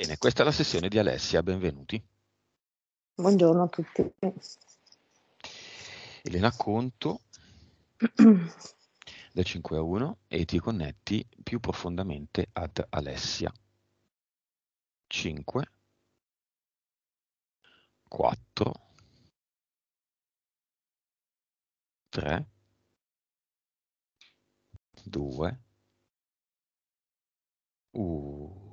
Bene, questa è la sessione di Alessia, benvenuti. Buongiorno a tutti. Elena Conto da 5 a 1 e ti connetti più profondamente ad Alessia. 5, 4, 3, 2, 1.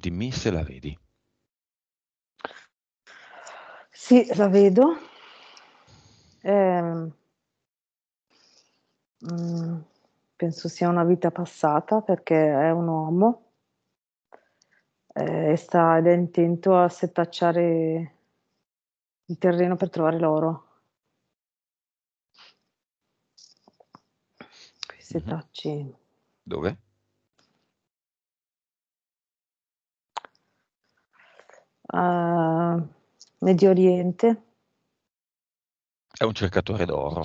Dimmi se la vedi. Sì, la vedo. Eh, penso sia una vita passata perché è un uomo eh, e sta, ed è intento a setacciare il terreno per trovare l'oro. Setacci. Mhm. Dove? uh, Medio Oriente. È un cercatore d'oro.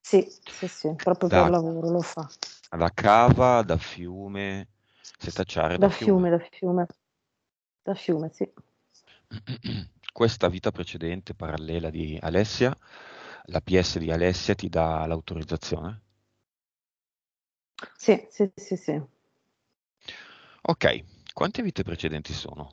Sì, sì, sì, proprio da, per lavoro lo fa. Da cava, da fiume, se tacciare da, da fiume. Da fiume, da fiume, sì. Questa vita precedente parallela di Alessia, la PS di Alessia ti dà l'autorizzazione? Sì, sì, sì, sì. Ok, quante vite precedenti sono?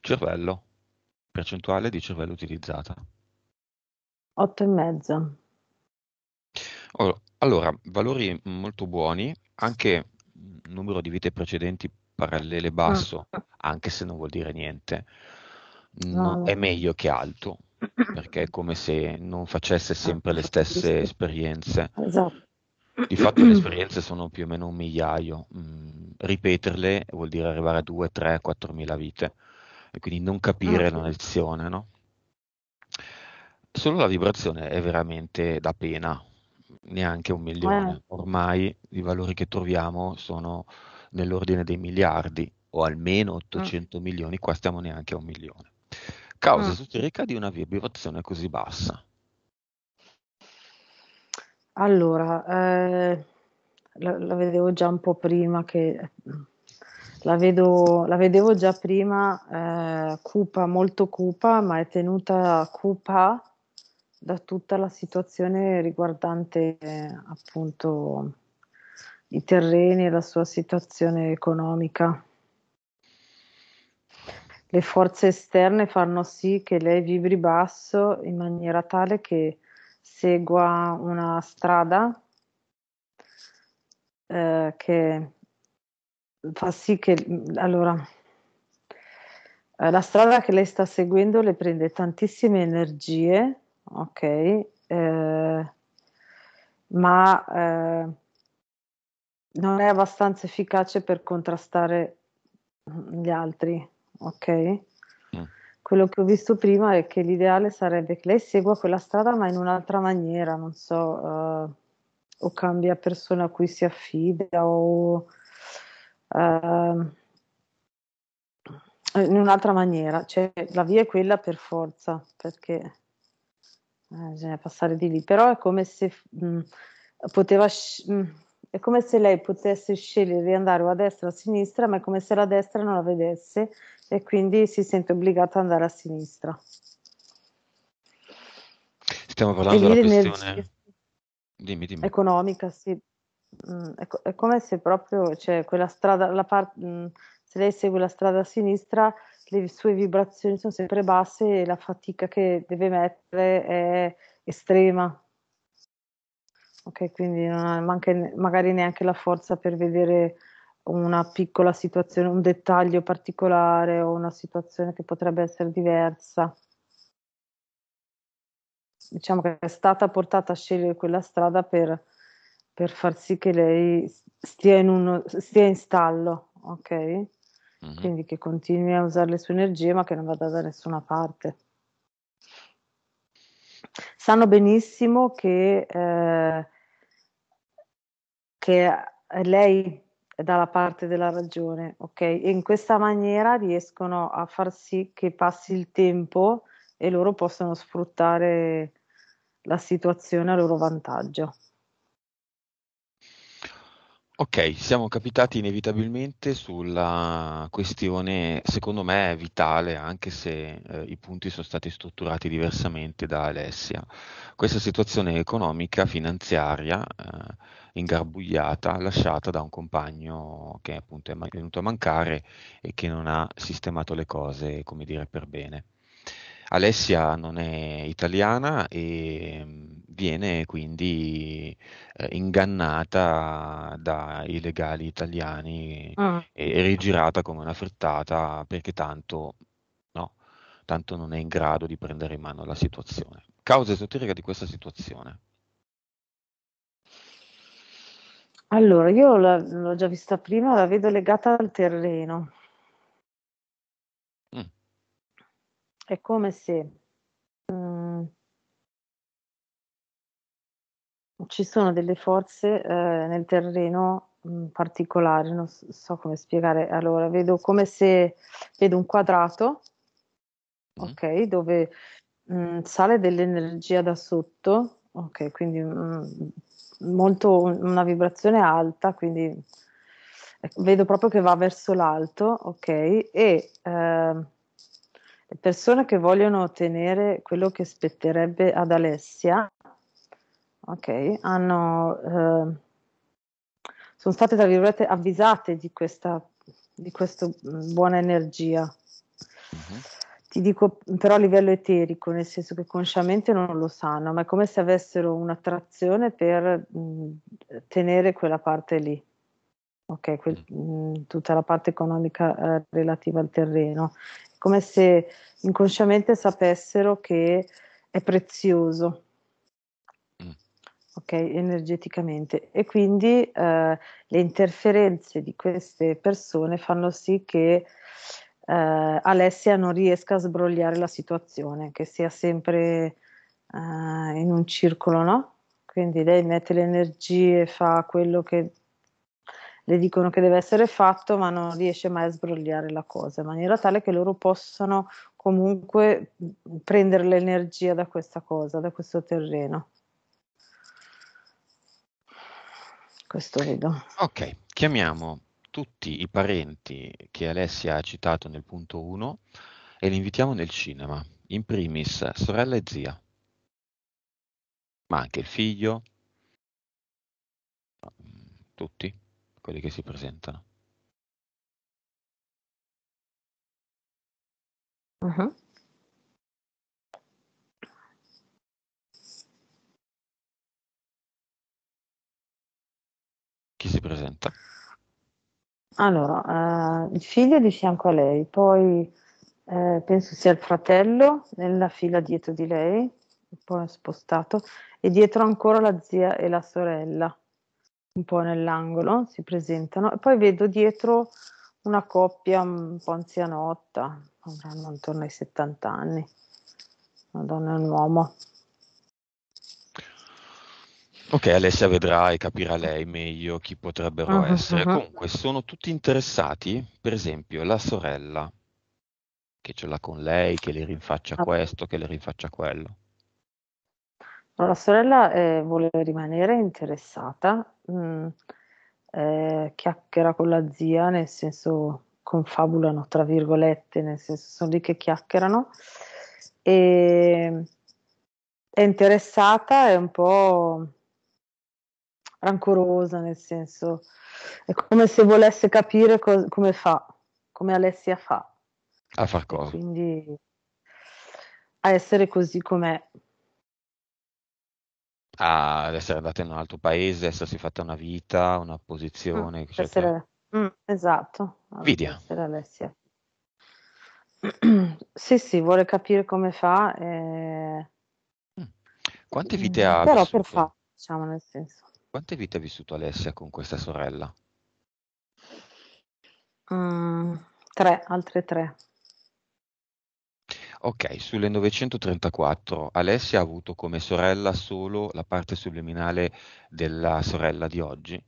Cervello, percentuale di cervello utilizzata. 8 e mezzo. Allora, valori molto buoni, anche numero di vite precedenti parallele basso, ah. anche se non vuol dire niente. No, no. È meglio che alto, perché è come se non facesse ah, sempre le stesse esperienze. Esatto. Di fatto le esperienze sono più o meno un migliaio, mm, ripeterle vuol dire arrivare a 2, 3, 4 mila vite e quindi non capire ah. la lezione, no? Solo la vibrazione è veramente da pena, neanche un milione. Eh. Ormai i valori che troviamo sono nell'ordine dei miliardi o almeno 800 mm. ah. milioni, qua stiamo neanche a un milione. Causa mm. esoterica ah. di una vibrazione così bassa. Allora, eh, la, la, vedevo già un po' prima che la, vedo, la vedevo già prima eh, cupa, molto cupa, ma è tenuta cupa da tutta la situazione riguardante eh, appunto i terreni e la sua situazione economica. Le forze esterne fanno sì che lei vibri basso in maniera tale che segua una strada eh, che fa sì che allora eh, la strada che lei sta seguendo le prende tantissime energie, ok, eh, ma eh, non è abbastanza efficace per contrastare gli altri, ok? Mm. Quello che ho visto prima è che l'ideale sarebbe che lei segua quella strada ma in un'altra maniera, non so, eh, o cambia persona a cui si affida o Ehm, in un'altra maniera, cioè la via è quella per forza, perché eh, bisogna passare di lì, però è come se mh, mm, poteva... Mh, mm, è come se lei potesse scegliere di andare o a destra o a sinistra, ma è come se la destra non la vedesse e quindi si sente obbligata ad andare a sinistra. Stiamo parlando della questione dimmi, dimmi. economica, sì, Mm, è, co- è, come se proprio cioè, quella strada, la par- mh, mm, se lei segue la strada a sinistra, le sue vibrazioni sono sempre basse e la fatica che deve mettere è estrema. Ok, quindi non ha manca, magari neanche la forza per vedere una piccola situazione, un dettaglio particolare o una situazione che potrebbe essere diversa. Diciamo che è stata portata a scegliere quella strada per per far sì che lei stia in, uno, stia in stallo, ok? Mm-hmm. Quindi che continui a usare le sue energie ma che non vada da nessuna parte. Sanno benissimo che, eh, che lei è dalla parte della ragione, ok? E in questa maniera riescono a far sì che passi il tempo e loro possano sfruttare la situazione a loro vantaggio. Ok, siamo capitati inevitabilmente sulla questione, secondo me, vitale, anche se eh, i punti sono stati strutturati diversamente da Alessia. Questa situazione economica, finanziaria, eh, ingarbugliata, lasciata da un compagno che appunto è venuto a mancare e che non ha sistemato le cose, come dire, per bene. Alessia non è italiana e mm, viene quindi eh, ingannata dai legali italiani ah. e, e rigirata come una frittata perché tanto, no, tanto non è in grado di prendere in mano la situazione. Causa esoterica di questa situazione. Allora, io l'ho già vista prima, la vedo legata al terreno. È come se mh, mm, ci sono delle forze eh, nel terreno mh, mm, particolari, non so, so come spiegare. Allora, vedo come se vedo un quadrato, mm. ok, dove mh, mm, sale dell'energia da sotto, ok, quindi molto una vibrazione alta, quindi ecco, vedo proprio che va verso l'alto, ok, e eh, le persone che vogliono ottenere quello che spetterebbe ad Alessia, ok, hanno, eh, sono state, tra virgolette, avvisate di questa, di questa mm, buona energia. Mm-hmm. Ti dico però a livello eterico, nel senso che consciamente non lo sanno, ma è come se avessero un'attrazione per mh, mm, tenere quella parte lì ok, quel, mm. tutta la parte economica eh, relativa al terreno come se inconsciamente sapessero che è prezioso, mm. ok, energeticamente. E quindi eh, le interferenze di queste persone fanno sì che eh, Alessia non riesca a sbrogliare la situazione, che sia sempre eh, in un circolo, no? Quindi lei mette le energie, fa quello che le dicono che deve essere fatto, ma non riesce mai a sbrogliare la cosa, in maniera tale che loro possano comunque prendere l'energia da questa cosa, da questo terreno. Questo vedo. Ok, chiamiamo tutti i parenti che Alessia ha citato nel punto 1 e li invitiamo nel cinema. In primis sorella e zia, ma anche il figlio, mm, tutti quelli che si presentano. Uh-huh. Chi si presenta? Allora, eh, il figlio di fianco a lei, poi eh, penso sia il fratello nella fila dietro di lei, poi è spostato, e dietro ancora la zia e la sorella un po' nell'angolo, si presentano e poi vedo dietro una coppia un po' anzianotta, avranno intorno ai 70 anni, una donna e un uomo. Ok, Alessia vedrà e capirà lei meglio chi potrebbero uh-huh, essere. Uh-huh. Comunque, sono tutti interessati, per esempio, la sorella che ce l'ha con lei, che le rinfaccia uh-huh. questo, che le rinfaccia quello. La sorella eh, voleva rimanere interessata, mh, mm, eh, chiacchiera con la zia, nel senso confabulano, tra virgolette, nel senso sono lì che chiacchierano. E è interessata, è un po' rancorosa, nel senso è come se volesse capire co- come fa, come Alessia fa. A far cosa? Quindi a essere così com'è ad essere andata in un altro paese, essersi fatta una vita, una mm, posizione. Mm, essere... mm, esatto. Vidia. Alessia. sì, sì, vuole capire come fa. E... Mm. Quante mm, vite ha Però vissuto? per fa, diciamo nel senso. Quante vite ha vissuto Alessia con questa sorella? Mm, tre, altre tre. Ok, sulle 934 Alessia ha avuto come sorella solo la parte subliminale della sorella di oggi.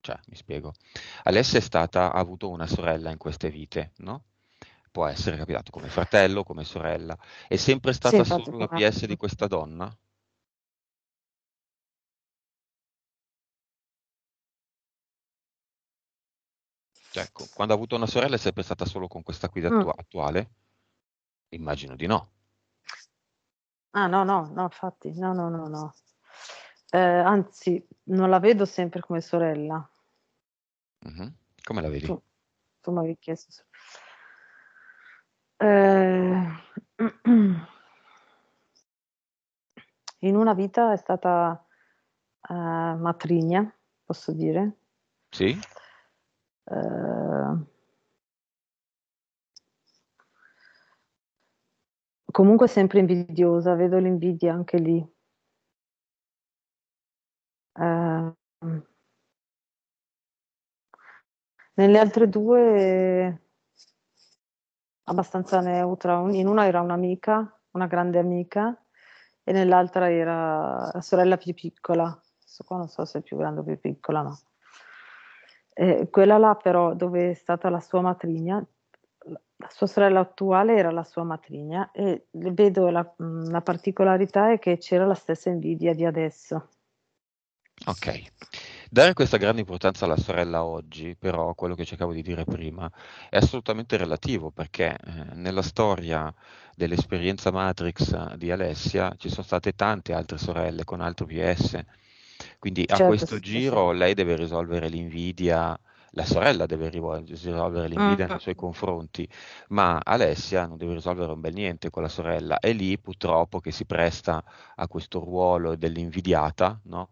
Cioè, mi spiego. Alessia è stata, ha avuto una sorella in queste vite, no? Può essere capitato come fratello, come sorella. È sempre stata sì, solo la PS di questa donna? Cioè, quando ha avuto una sorella è sempre stata solo con questa qui ah. attu- attuale? Immagino di no. Ah no, no, no, infatti, no, no, no, no. Eh, anzi, non la vedo sempre come sorella. Uh-huh. Come la vedi? Tu, tu mi avevi chiesto. Eh, in una vita è stata eh, matrigna, posso dire. Sì. Eh, comunque sempre invidiosa, vedo l'invidia anche lì. Eh, nelle altre due abbastanza neutra, in una era un'amica, una grande amica, e nell'altra era la sorella più piccola, adesso qua non so se è più grande o più piccola, no. Eh, quella là però dove è stata la sua matrigna, la sua sorella attuale era la sua matrigna e vedo la, la particolarità è che c'era la stessa invidia di adesso. Ok. Dare questa grande importanza alla sorella oggi, però, quello che cercavo di dire prima, è assolutamente relativo perché eh, nella storia dell'esperienza Matrix di Alessia ci sono state tante altre sorelle con altro PS quindi certo, a questo sì, giro sì. lei deve risolvere l'invidia, la sorella deve risolvere l'invidia mm-hmm. nei suoi confronti, ma Alessia non deve risolvere un bel niente con la sorella. E lì purtroppo che si presta a questo ruolo dell'invidiata, no?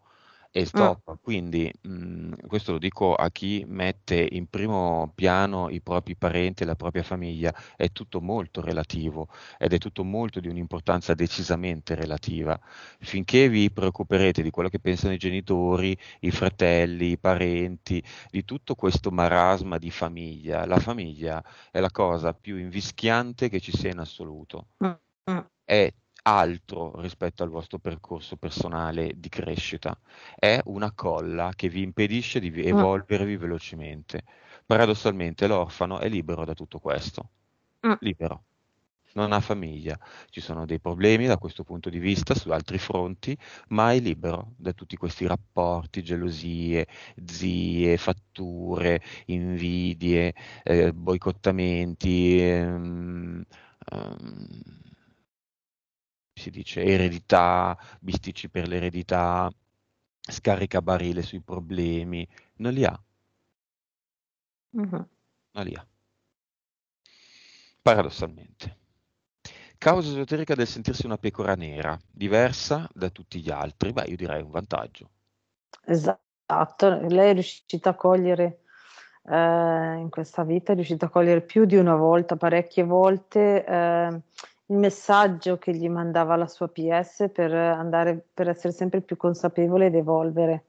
è il mm. top. Mm. Quindi mh, questo lo dico a chi mette in primo piano i propri parenti e la propria famiglia, è tutto molto relativo ed è tutto molto di un'importanza decisamente relativa. Finché vi preoccuperete di quello che pensano i genitori, i fratelli, i parenti, di tutto questo marasma di famiglia, la famiglia è la cosa più invischiante che ci sia in assoluto. Mm. mm. È altro rispetto al vostro percorso personale di crescita, è una colla che vi impedisce di ah. evolvervi mm. velocemente. Paradossalmente l'orfano è libero da tutto questo, mm. libero, non ha famiglia, ci sono dei problemi da questo punto di vista su altri fronti, ma è libero da tutti questi rapporti, gelosie, zie, fatture, invidie, eh, boicottamenti. Ehm, ehm, si dice, eredità, mistici per l'eredità, scarica barile sui problemi, non li ha. Uh-huh. Non li ha. Paradossalmente. Causa esoterica del sentirsi una pecora nera, diversa da tutti gli altri, beh, io direi un vantaggio. Esatto, lei è riuscita a cogliere eh, in questa vita, è riuscita a cogliere più di una volta, parecchie volte, eh, il messaggio che gli mandava la sua PS per, andare, per essere sempre più consapevole ed evolvere.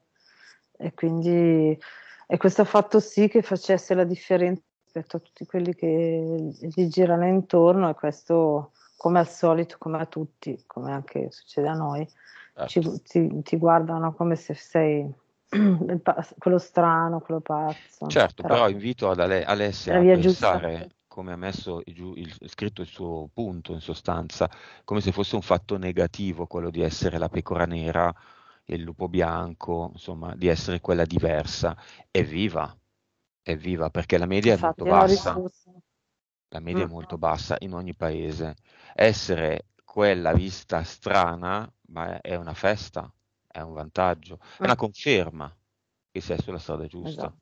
E quindi e questo ha fatto sì che facesse la differenza rispetto a tutti quelli che gli girano intorno e questo come al solito, come a tutti, come anche succede a noi, certo. ci, ti, ti guardano come se sei quello strano, quello pazzo. Certo, però, però invito ad Ale- Alessia a pensare, come ha messo giù il, scritto il suo punto in sostanza, come se fosse un fatto negativo quello di essere la pecora nera e il lupo bianco, insomma, di essere quella diversa. Evviva, evviva, perché la media Infatti, è molto bassa. Risposta. La media mm. è molto bassa in ogni paese. Essere quella vista strana, ma è una festa, è un vantaggio, è una mm. conferma che si è sulla strada giusta. Esatto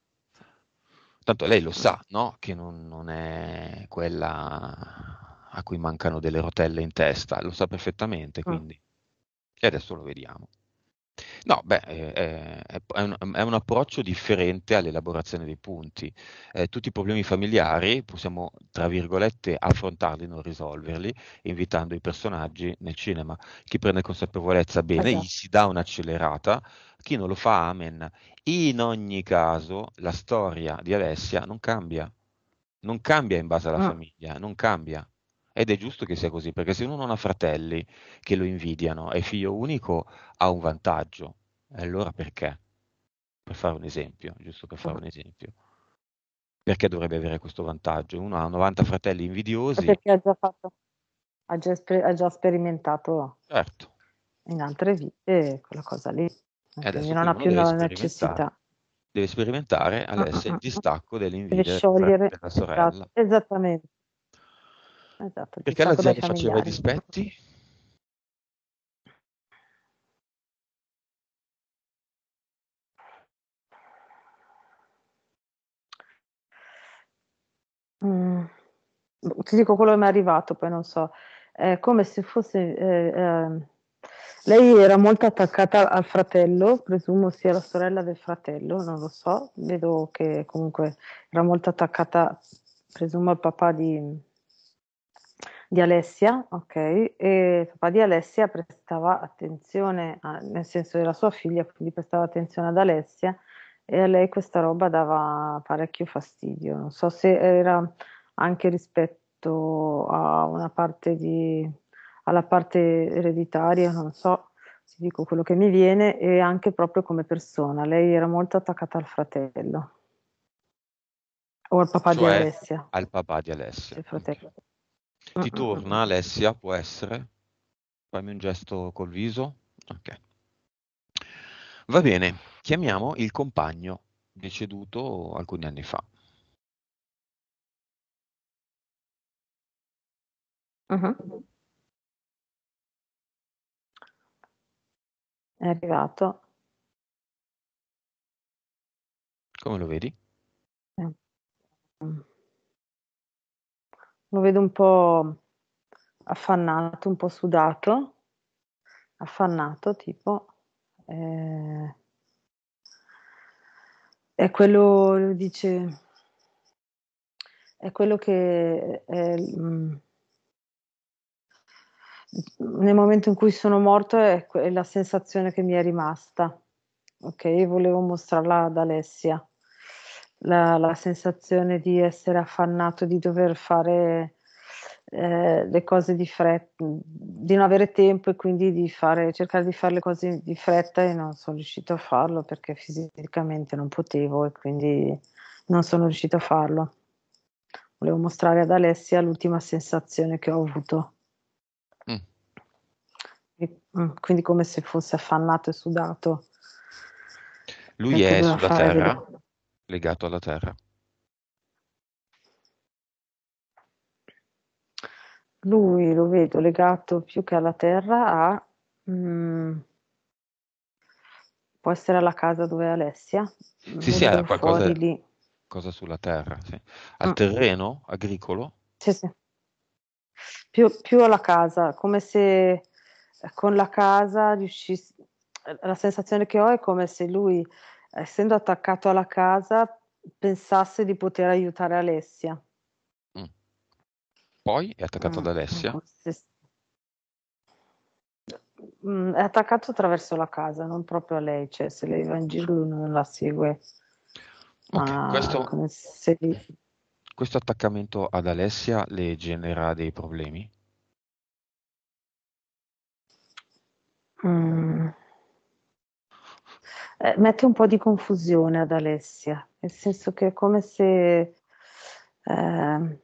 tanto lei lo sa, no? Che non, non è quella a cui mancano delle rotelle in testa, lo sa perfettamente, ah. quindi. E adesso lo vediamo. No, beh, eh, eh, è, è, un, è, un, approccio differente all'elaborazione dei punti. Eh, tutti i problemi familiari possiamo, tra virgolette, affrontarli, non risolverli, invitando i personaggi nel cinema. Chi prende consapevolezza bene, okay. Eh gli si dà un'accelerata, chi non lo fa, amen. In ogni caso, la storia di Alessia non cambia, non cambia in base alla ah. famiglia, non cambia. Ed è giusto che sia così, perché se uno non ha fratelli che lo invidiano, e figlio unico, ha un vantaggio. Allora perché? Per fare un esempio, giusto per fare un certo. esempio. Perché dovrebbe avere questo vantaggio? Uno ha 90 fratelli invidiosi. Perché ha già fatto, ha già, ha già sperimentato certo. in altre vite quella cosa lì e adesso non ha più la necessità. Deve sperimentare adesso ah, ah il ah, ah. distacco ah, dell'invidia deve sciogliere, la sorella. Esatto, esattamente. Esatto, Perché la zia gli faceva i dispetti? Mm. Ti dico quello che mi è arrivato, poi non so. È come se fosse... Eh, eh, lei era molto attaccata al fratello, presumo sia la sorella del fratello, non lo so, vedo che comunque era molto attaccata, presumo al papà di, di Alessia, ok, e il papà di Alessia prestava attenzione, a, nel senso era sua figlia, quindi prestava attenzione ad Alessia e a lei questa roba dava parecchio fastidio, non so se era anche rispetto a una parte di alla parte ereditaria, non so, se dico quello che mi viene, e anche proprio come persona. Lei era molto attaccata al fratello o al papà cioè, di Alessia. Al papà di Alessia. Ti torna Alessia, può essere? Fammi un gesto col viso. Ok. Va bene, chiamiamo il compagno deceduto alcuni anni fa. Uh mm-hmm. -huh. È arrivato. Come lo vedi? Eh. Lo vedo un po' affannato, un po' sudato, affannato tipo. Eh, è quello, dice, è quello che è, mh, mm, nel momento in cui sono morto è, è la sensazione che mi è rimasta. Ok, volevo mostrarla ad Alessia. La, la sensazione di essere affannato, di dover fare eh, le cose di fretta, di non avere tempo e quindi di fare, cercare di fare le cose di fretta e non sono riuscito a farlo perché fisicamente non potevo e quindi non sono riuscito a farlo. Volevo mostrare ad Alessia l'ultima sensazione che ho avuto quindi come se fosse affannato e sudato. Lui è sulla terra, vedere. legato alla terra. Lui lo vedo legato più che alla terra a... Mm, può essere alla casa dove è Alessia. Sì, sì, è qualcosa lì. cosa sulla terra, sì. al ah. terreno agricolo. Sì, sì. Più, più alla casa, come se cioè, con la casa riuscisse, la sensazione che ho è come se lui, essendo attaccato alla casa, pensasse di poter aiutare Alessia. Mm. Poi è attaccato mm. ad Alessia? Mm, mm è attaccato attraverso la casa, non proprio a lei, cioè se lei va in giro lui non la segue. Okay, Ma questo, se... questo attaccamento ad Alessia le genera dei problemi? Mm. Eh, mette un po' di confusione ad Alessia, nel senso che è come se, eh,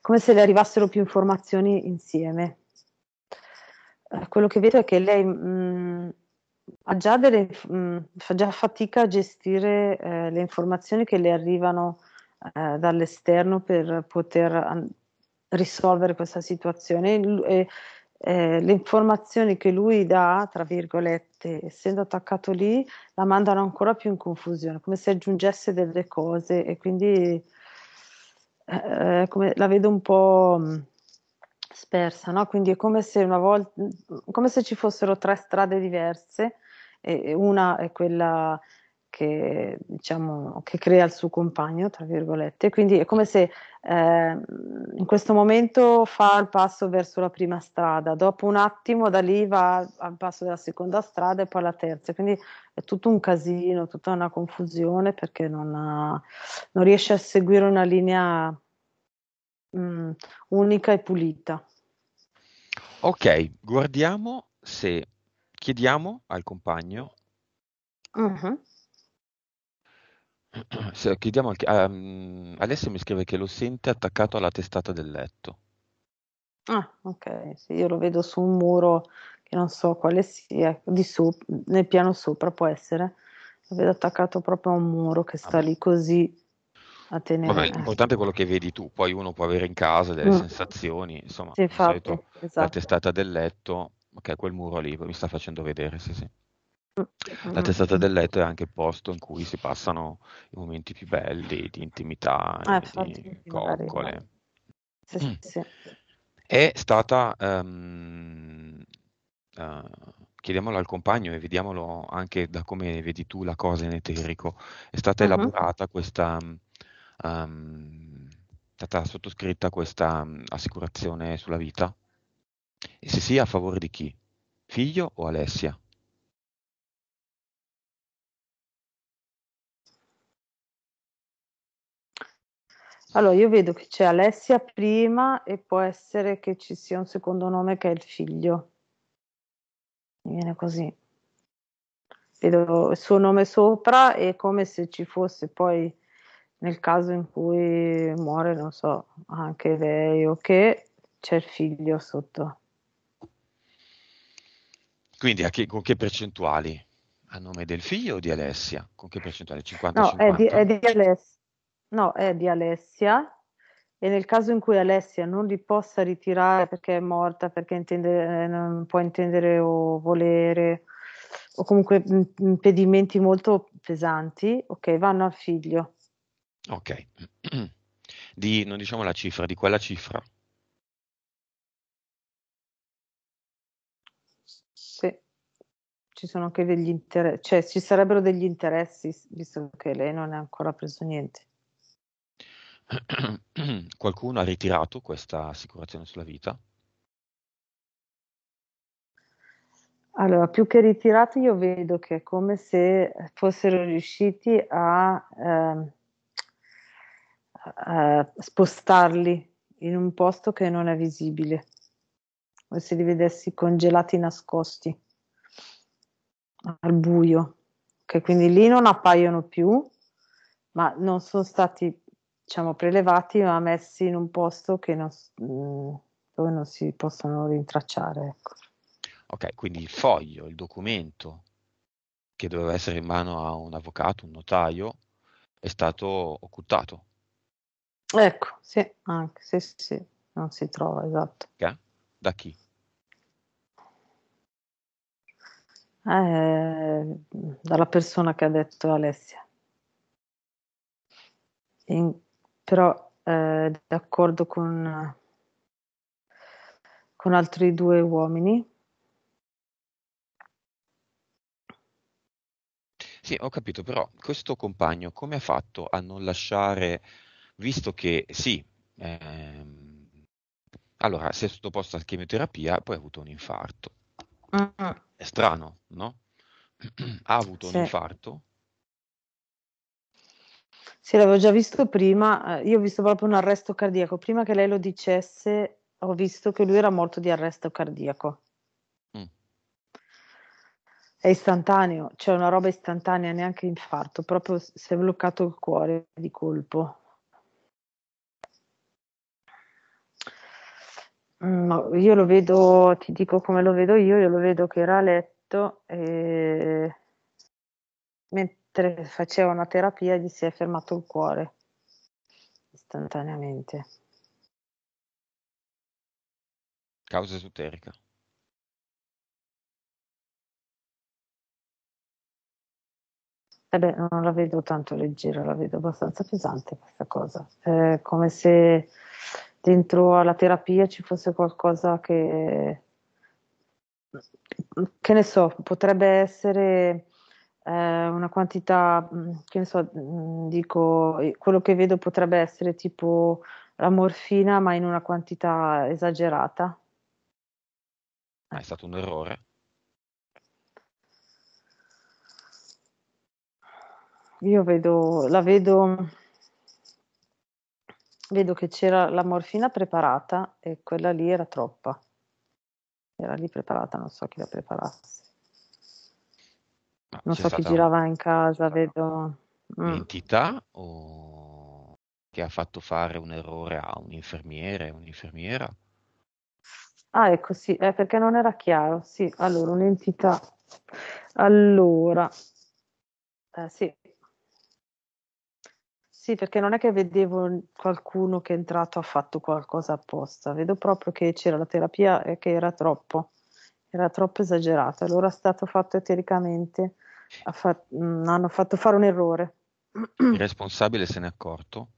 come se le arrivassero più informazioni insieme. Eh, quello che vedo è che lei mh, mm, ha già delle, mh, mm, fa già fatica a gestire eh, le informazioni che le arrivano eh, dall'esterno per poter an- risolvere questa situazione. E eh, le informazioni che lui dà, tra virgolette, essendo attaccato lì, la mandano ancora più in confusione, come se aggiungesse delle cose e quindi eh, come, la vedo un po' mm, spersa, no? quindi è come se, una volta, come se ci fossero tre strade diverse, e una è quella che, diciamo, che crea il suo compagno, tra virgolette. Quindi è come se eh, in questo momento fa il passo verso la prima strada, dopo un attimo da lì va al passo della seconda strada e poi alla terza. Quindi è tutto un casino, tutta una confusione perché non, ha, non riesce a seguire una linea mh, mm, unica e pulita. Ok, guardiamo se chiediamo al compagno. Uh-huh se chiediamo anche, a- ah, mm, Alessio mi scrive che lo sente attaccato alla testata del letto. Ah, ok, sì, io lo vedo su un muro che non so quale sia, di su nel piano sopra può essere. Lo vedo attaccato proprio a un muro che sta Vabbè. lì così a tenere. Vabbè, l'importante è quello che vedi tu, poi uno può avere in casa delle Mm. sensazioni, insomma, Sì, di infatti, solito esatto. la testata del letto, ok, quel muro lì mi sta facendo vedere, sì, sì. La testata del letto è anche il posto in cui si passano i momenti più belli di intimità, Ah, eh, di coccole. Sì, sì, sì. È stata, ehm, eh, chiediamolo al compagno e vediamolo anche da come vedi tu la cosa in eterico, è stata Mhm. elaborata questa, mm, è stata sottoscritta questa mm, assicurazione sulla vita? E se sì, a favore di chi? Figlio o Alessia? Allora, io vedo che c'è Alessia prima e può essere che ci sia un secondo nome che è il figlio. Mi viene così. Vedo il suo nome sopra e come se ci fosse poi nel caso in cui muore, non so, anche lei o che c'è il figlio sotto. Quindi che, con che percentuali? A nome del figlio o di Alessia? Con che percentuale? 50-50? No, è di, è di Alessia No, è di Alessia e nel caso in cui Alessia non li possa ritirare perché è morta, perché intende, eh, non può intendere o volere o comunque mm, impedimenti molto pesanti, ok, vanno al figlio. Ok. Di, non diciamo la cifra, di quella cifra. Sì, ci sono anche degli interessi, cioè ci sarebbero degli interessi, visto che lei non ha ancora preso niente. Qualcuno ha ritirato questa assicurazione sulla vita? Allora, più che ritirati, io vedo che è come se fossero riusciti a, eh, a spostarli in un posto che non è visibile, come se li vedessi congelati nascosti al buio, che quindi lì non appaiono più, ma non sono stati diciamo, prelevati ma messi in un posto non, mm, dove non si possono rintracciare. Ecco. Ok, quindi il foglio, il documento che doveva essere in mano a un avvocato, un notaio, è stato occultato. Ecco, sì, anche se sì, sì, non si trova, esatto. Okay. Da chi? Eh, dalla persona che ha detto Alessia. In, però eh, d'accordo con, con altri due uomini. Sì, ho capito, però questo compagno come ha fatto a non lasciare, visto che sì, ehm, allora si è sottoposto a chemioterapia, poi ha avuto un infarto. È strano, no? ha avuto sì. un infarto, sì, l'avevo già visto prima, eh, io ho visto proprio un arresto cardiaco, prima che lei lo dicesse ho visto che lui era morto di arresto cardiaco. Mm. È istantaneo, c'è cioè una roba istantanea, neanche infarto, proprio si è bloccato il cuore di colpo. Mm, io lo vedo, ti dico come lo vedo io, io lo vedo che era a letto e Mentre mentre faceva una terapia gli si è fermato il cuore istantaneamente. Causa esoterica. Eh beh, non la vedo tanto leggera, la vedo abbastanza pesante questa cosa. È come se dentro alla terapia ci fosse qualcosa che, che ne so, potrebbe essere eh, una quantità, mm, che ne so, mm, dico, eh, quello che vedo potrebbe essere tipo la morfina, ma in una quantità esagerata. Ma ah, è stato un errore? Io vedo, la vedo, vedo che c'era la morfina preparata e quella lì era troppa. Era lì preparata, non so chi la preparasse. Ah, non so chi girava in casa, vedo... Un'entità mm. o... che ha fatto fare un errore a un infermiere, un'infermiera? Ah, ecco sì, eh, perché non era chiaro. Sì, allora, un'entità. Allora, eh, sì. Sì, perché non è che vedevo qualcuno che è entrato ha fatto qualcosa apposta, vedo proprio che c'era la terapia e eh, che era troppo, era troppo esagerata, allora è stato fatto etericamente ha fatto, mm, hanno fatto fare un errore. Il responsabile se n'è accorto?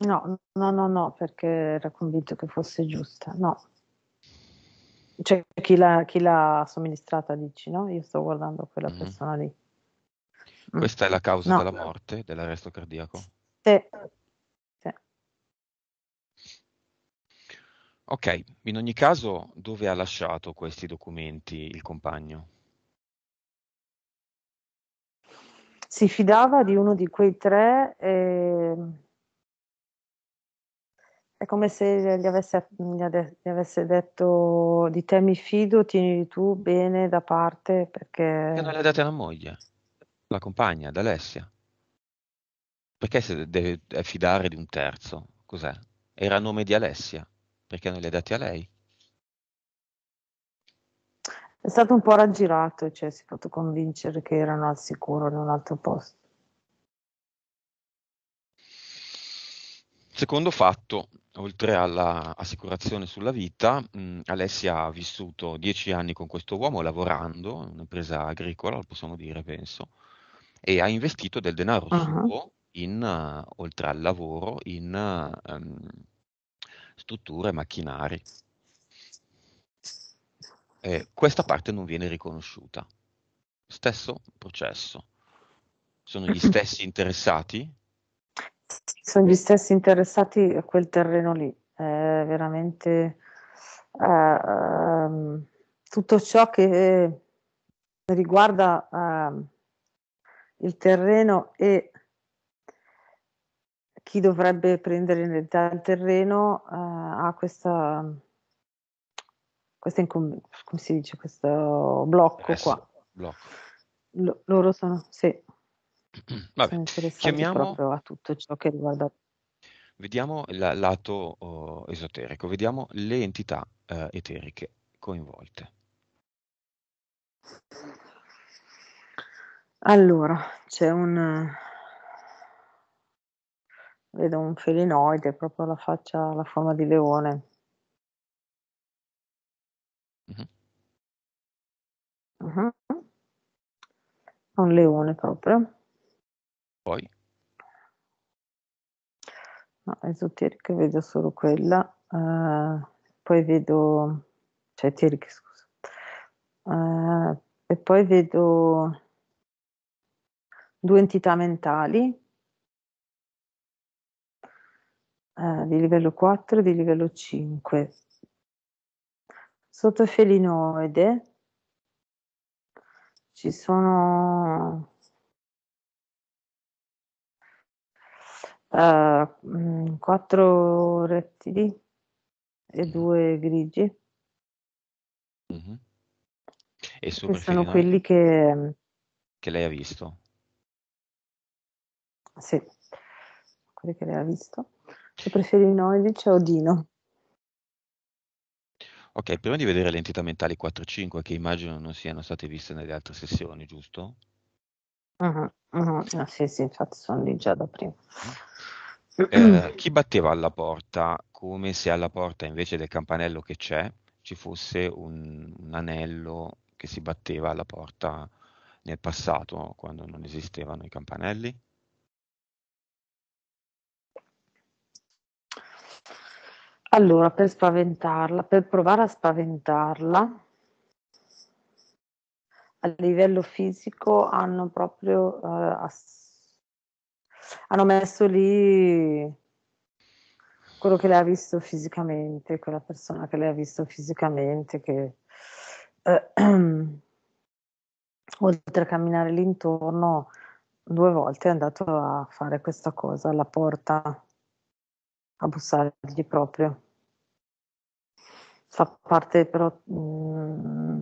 No, no, no, no, perché era convinto che fosse giusta, no. Cioè, chi l'ha, chi l'ha somministrata, dici, no? Io sto guardando quella mm. persona lì. Mm. Questa è la causa no. della morte, dell'arresto cardiaco? Sì, Ok, in ogni caso dove ha lasciato questi documenti il compagno? si fidava di uno di quei tre e... è come se gli avesse, gli avesse, detto di te mi fido, tieni tu bene da parte perché... Che non le date alla moglie, la compagna, ad Alessia? Perché se deve fidare di un terzo? Cos'è? Era a nome di Alessia? perché non li ha dati a lei. È stato un po' raggirato, cioè si è fatto convincere che erano al sicuro in un altro posto. Secondo fatto, oltre all'assicurazione sulla vita, mh, Alessia ha vissuto dieci anni con questo uomo lavorando in un'impresa agricola, lo possiamo dire, penso, e ha investito del denaro uh-huh. suo, in, uh, oltre al lavoro, in uh, strutture, macchinari. Eh, questa parte non viene riconosciuta. Stesso processo. Sono gli stessi interessati? Sono gli stessi interessati a quel terreno lì. È veramente uh, tutto ciò che riguarda uh, il terreno e chi dovrebbe prendere in realtà il terreno eh, ha questa, questa incom- come si dice, questo blocco S, qua. Blocco. L- loro sono, sì, Vabbè, sono interessati chiamiamo... proprio a tutto ciò che riguarda vediamo il la, lato oh, esoterico, vediamo le entità eh, eteriche coinvolte. Allora, c'è un, Vedo un felinoide, proprio la faccia, la forma di leone. Mh-mh. Mh-mh. Un leone proprio. Poi? No, esoteriche vedo solo quella. Ehm, poi vedo cioè eteriche scusa. Ehm, e poi vedo due entità mentali. Eh, di livello 4 e di livello 5. Sotto felinoide ci sono uh, quattro rettili e due grigi. Mm-hmm. E super che sono quelli che... che lei ha visto. Sì, quelli che lei ha visto. Se preferi Novic o Dino. Ok, prima di vedere le entità mentali 4 e 5, che immagino non siano state viste nelle altre sessioni, giusto? Uh-huh, uh-huh. Ah, sì, sì, infatti sono lì già da prima. Eh, chi batteva alla porta come se alla porta invece del campanello che c'è ci fosse un, un anello che si batteva alla porta nel passato quando non esistevano i campanelli? Allora, per spaventarla per provare a spaventarla a livello fisico hanno proprio, uhm, ass hanno messo lì quello che le ha visto fisicamente, quella persona che le ha visto fisicamente che eh, oltre a camminare lì intorno, 2 volte è andato a fare questa cosa alla porta a bussargli proprio. Fa parte però mm,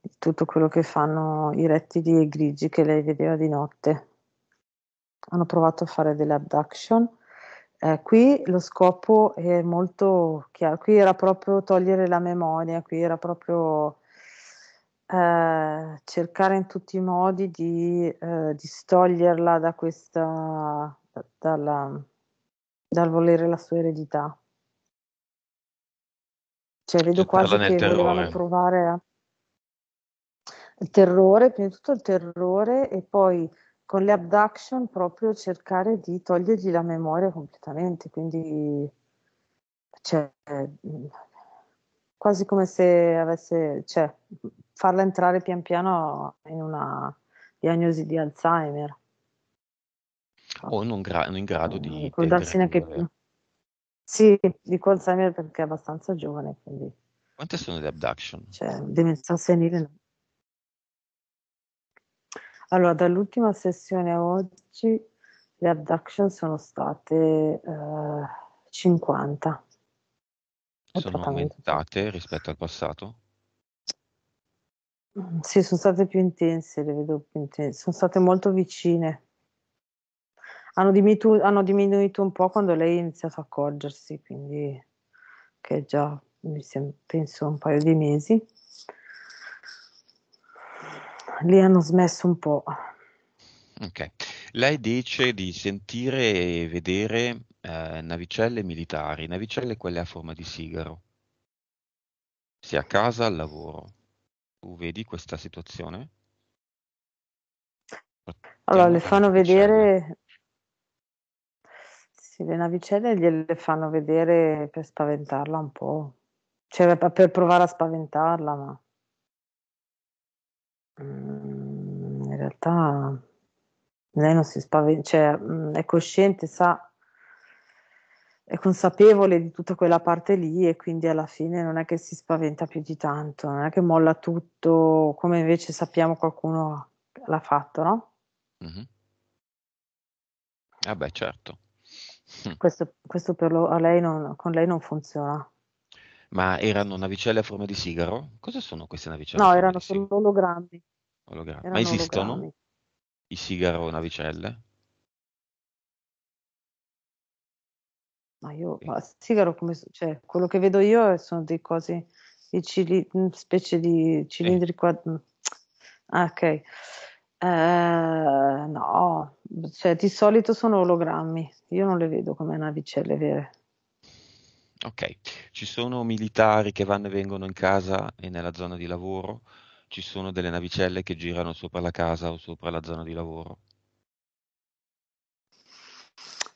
di tutto quello che fanno i rettili e grigi che lei vedeva di notte. Hanno provato a fare delle abduction. Eh, qui lo scopo è molto chiaro, qui era proprio togliere la memoria, qui era proprio eh, cercare in tutti i modi di eh, distoglierla da questa, dalla, dal volere la sua eredità. Cioè, vedo cioè, quasi che volevano provare a... il terrore, prima di tutto il terrore e poi con le abduction proprio cercare di togliergli la memoria completamente, quindi cioè, quasi come se avesse, cioè, farla entrare pian piano in una diagnosi di Alzheimer o non, gra- non in grado di ricordarsi eh, neanche più. Sì, di Alzheimer perché è abbastanza giovane. Quindi. Quante sono le abduction? Cioè, demenza senile. Allora, dall'ultima sessione a oggi le abduction sono state eh, 50. Sono aumentate rispetto al passato? Mm, sì, sono state più intense, le vedo più intense, sono state molto vicine hanno diminuito, hanno diminuito un po' quando lei ha iniziato a accorgersi, quindi che già mi sembra, penso un paio di mesi. Lì hanno smesso un po'. Ok. Lei dice di sentire e vedere eh, navicelle militari, navicelle quelle a forma di sigaro, sia a casa al lavoro. Tu vedi questa situazione? Allora, le fanno navicelle. vedere, sì, le navicelle gliele fanno vedere per spaventarla un po', cioè per provare a spaventarla, ma mm, in realtà lei non si spaventa, cioè mm, è cosciente, sa è consapevole di tutta quella parte lì e quindi alla fine non è che si spaventa più di tanto, non è che molla tutto come invece sappiamo qualcuno l'ha fatto, no? mm mm-hmm. Ah beh, certo. Hm. Questo, per lo, lei non, con lei non funziona. Ma erano navicelle a forma di sigaro? Cosa sono queste navicelle? No, erano solo ologrammi. ologrammi. Erano Ma esistono i sigaro navicelle? Ma io, sì. ma sigaro come, cioè, quello che vedo io sono dei cosi, di cili, specie di cilindri eh. quadrati. Mm. Ah, ok. Eh, no, cioè di solito sono ologrammi, io non le vedo come navicelle vere. Ok, ci sono militari che vanno e vengono in casa e nella zona di lavoro, ci sono delle navicelle che girano sopra la casa o sopra la zona di lavoro.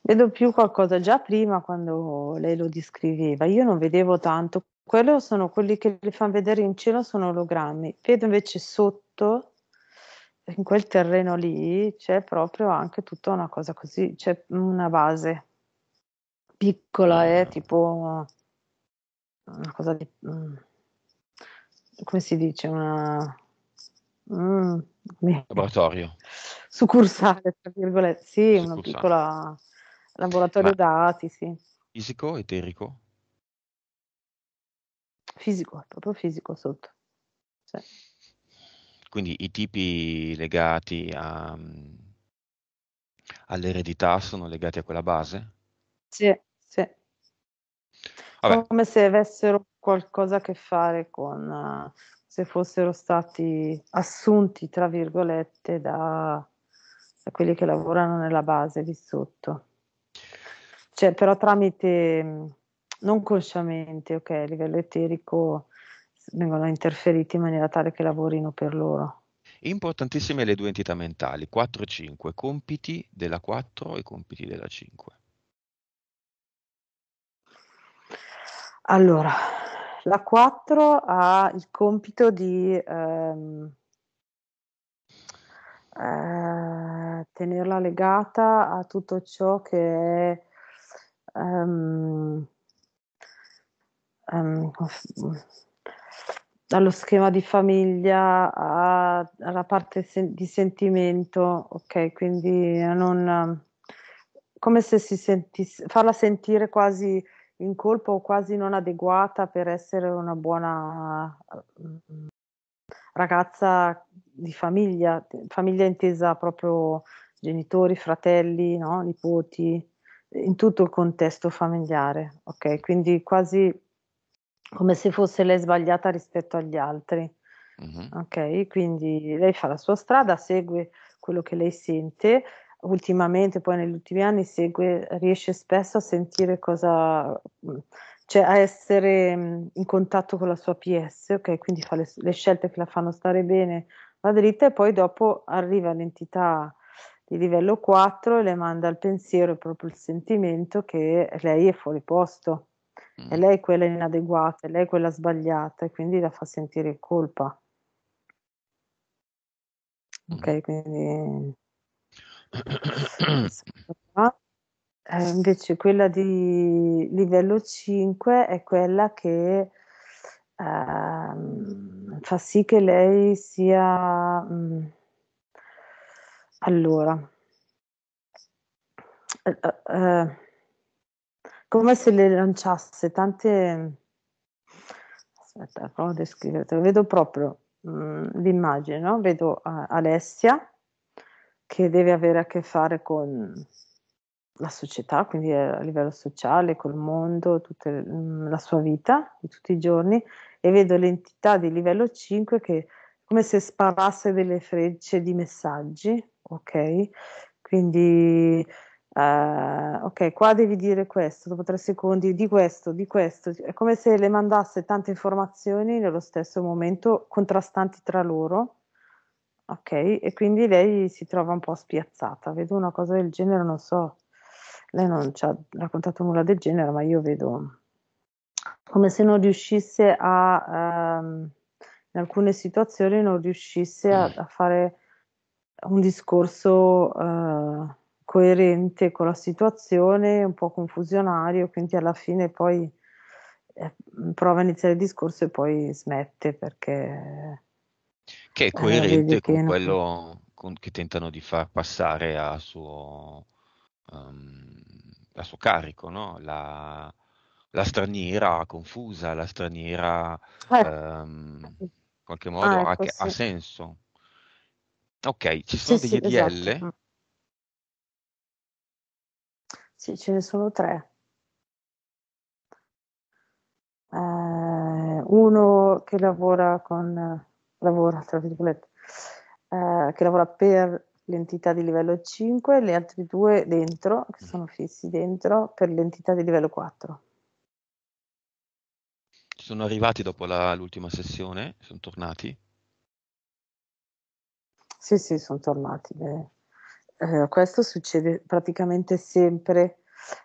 Vedo più qualcosa già prima quando lei lo descriveva, io non vedevo tanto, quello sono quelli che li fanno vedere in cielo, sono ologrammi, vedo invece sotto in quel terreno lì c'è proprio anche tutta una cosa così, c'è una base piccola, è eh, tipo una cosa di... Mm, come si dice? Una... Mm, laboratorio. Succursale, tra virgolette. Sì, Succursale. una piccola laboratorio Ma dati, sì. Fisico, eterico? Fisico, proprio fisico sotto. Sì. Quindi i tipi legati a, mhmm, all'eredità sono legati a quella base? Sì, sì. Vabbè. Come se avessero qualcosa a che fare con se fossero stati assunti, tra virgolette, da, da quelli che lavorano nella base di sotto. Cioè, però tramite mhmm, non consciamente, ok, a livello eterico vengono interferiti in maniera tale che lavorino per loro. Importantissime le due entità mentali, 4 e 5, compiti della 4 e compiti della 5. Allora, la 4 ha il compito di ehm, eh, tenerla legata a tutto ciò che è ehm, ehm, dallo schema di famiglia a, alla parte sen- di sentimento, ok, quindi non, come se si sentisse, farla sentire quasi in colpa o quasi non adeguata per essere una buona ragazza di famiglia, famiglia intesa proprio genitori, fratelli, no? nipoti, in tutto il contesto familiare, ok? Quindi quasi come se fosse lei sbagliata rispetto agli altri. Uh-huh. Ok, quindi lei fa la sua strada, segue quello che lei sente. Ultimamente, poi negli ultimi anni, segue, riesce spesso a sentire cosa, mm, cioè a essere mm, in contatto con la sua PS, ok? Quindi fa le, le scelte che la fanno stare bene, va dritta e poi dopo arriva all'entità di livello 4 e le manda il pensiero e proprio il sentimento che lei è fuori posto Mh. E mm. lei è quella inadeguata, e lei è quella sbagliata e quindi la fa sentire colpa. Mh. Mm. Okay, quindi Eh, invece quella di livello 5 è quella che ehm, fa sì che lei sia... Mh, mm, allora, eh, eh, eh come se le lanciasse tante... Aspetta, provo a descriverlo. Vedo proprio mh, mm, l'immagine, no? Vedo uh, Alessia che deve avere a che fare con la società, quindi a livello sociale, col mondo, tutta mm, la sua vita di tutti i giorni e vedo l'entità di livello 5 che come se sparasse delle frecce di messaggi, ok? Quindi Uh, ok, qua devi dire questo, dopo tre secondi di questo, di questo, è come se le mandasse tante informazioni nello stesso momento, contrastanti tra loro, ok, e quindi lei si trova un po' spiazzata, vedo una cosa del genere, non so, lei non ci ha raccontato nulla del genere, ma io vedo come se non riuscisse a, um, in alcune situazioni non riuscisse a, mm. a fare un discorso... Uh, coerente con la situazione, un po' confusionario, quindi alla fine poi eh, prova a iniziare il discorso e poi smette perché... Che è eh, coerente eh, con che quello con, che tentano di far passare a suo, um, a suo carico, no? La, la straniera confusa, la straniera eh. um, in qualche modo ah, ecco, ha, sì. ha, senso. Ok, ci sono sì, degli sì, EDL esatto. Sì, ce ne sono tre. Eh, uno che lavora con, lavora, tra virgolette, eh, che lavora per l'entità di livello 5, gli altri due dentro, che mm. sono fissi dentro, per l'entità di livello 4. Sono arrivati dopo la, l'ultima sessione? Sono tornati? Sì, sì, sono tornati. Eh. Eh, questo succede praticamente sempre,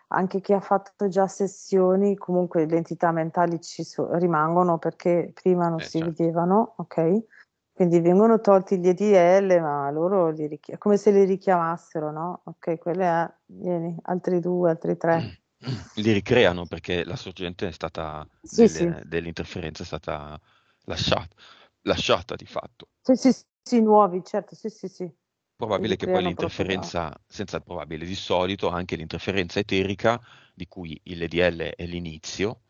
anche chi ha fatto già sessioni, comunque le entità mentali ci so- rimangono perché prima non eh, si certo. vedevano, ok? Quindi vengono tolti gli EDL, ma loro li richi- come se li richiamassero, no? Ok, quelle è, vieni, altri due, altri tre. Mm. Mm. Li ricreano perché la sorgente è stata, sì, delle, sì. dell'interferenza è stata lasciata, lasciata di fatto. Sì, sì, sì, nuovi, certo, sì, sì, sì probabile che poi l'interferenza, proprietà. senza probabile, di solito anche l'interferenza eterica, di cui il LDL è l'inizio,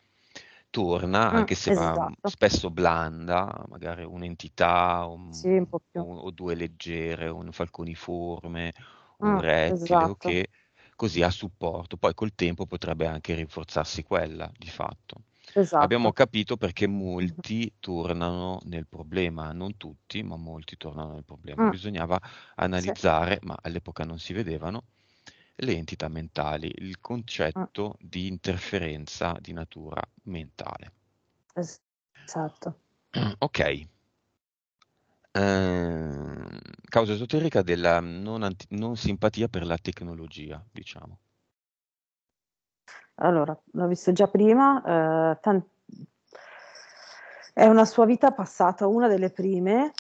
torna, mm, anche se mm, esatto. spesso blanda, magari un'entità un, sì, un un, o due leggere, un falconiforme, un ah, rettile, esatto. che così ha supporto. Poi col tempo potrebbe anche rinforzarsi quella, di fatto. Esatto. Abbiamo capito perché molti tornano nel problema, non tutti, ma molti tornano nel problema. Mm. Bisognava analizzare, sì. ma all'epoca non si vedevano, le entità mentali, il concetto mm. di interferenza di natura mentale. Esatto. Ok. Eh, causa esoterica della non, anti- non simpatia per la tecnologia, diciamo. Allora, l'ho visto già prima, eh, tan- è una sua vita passata, una delle prime,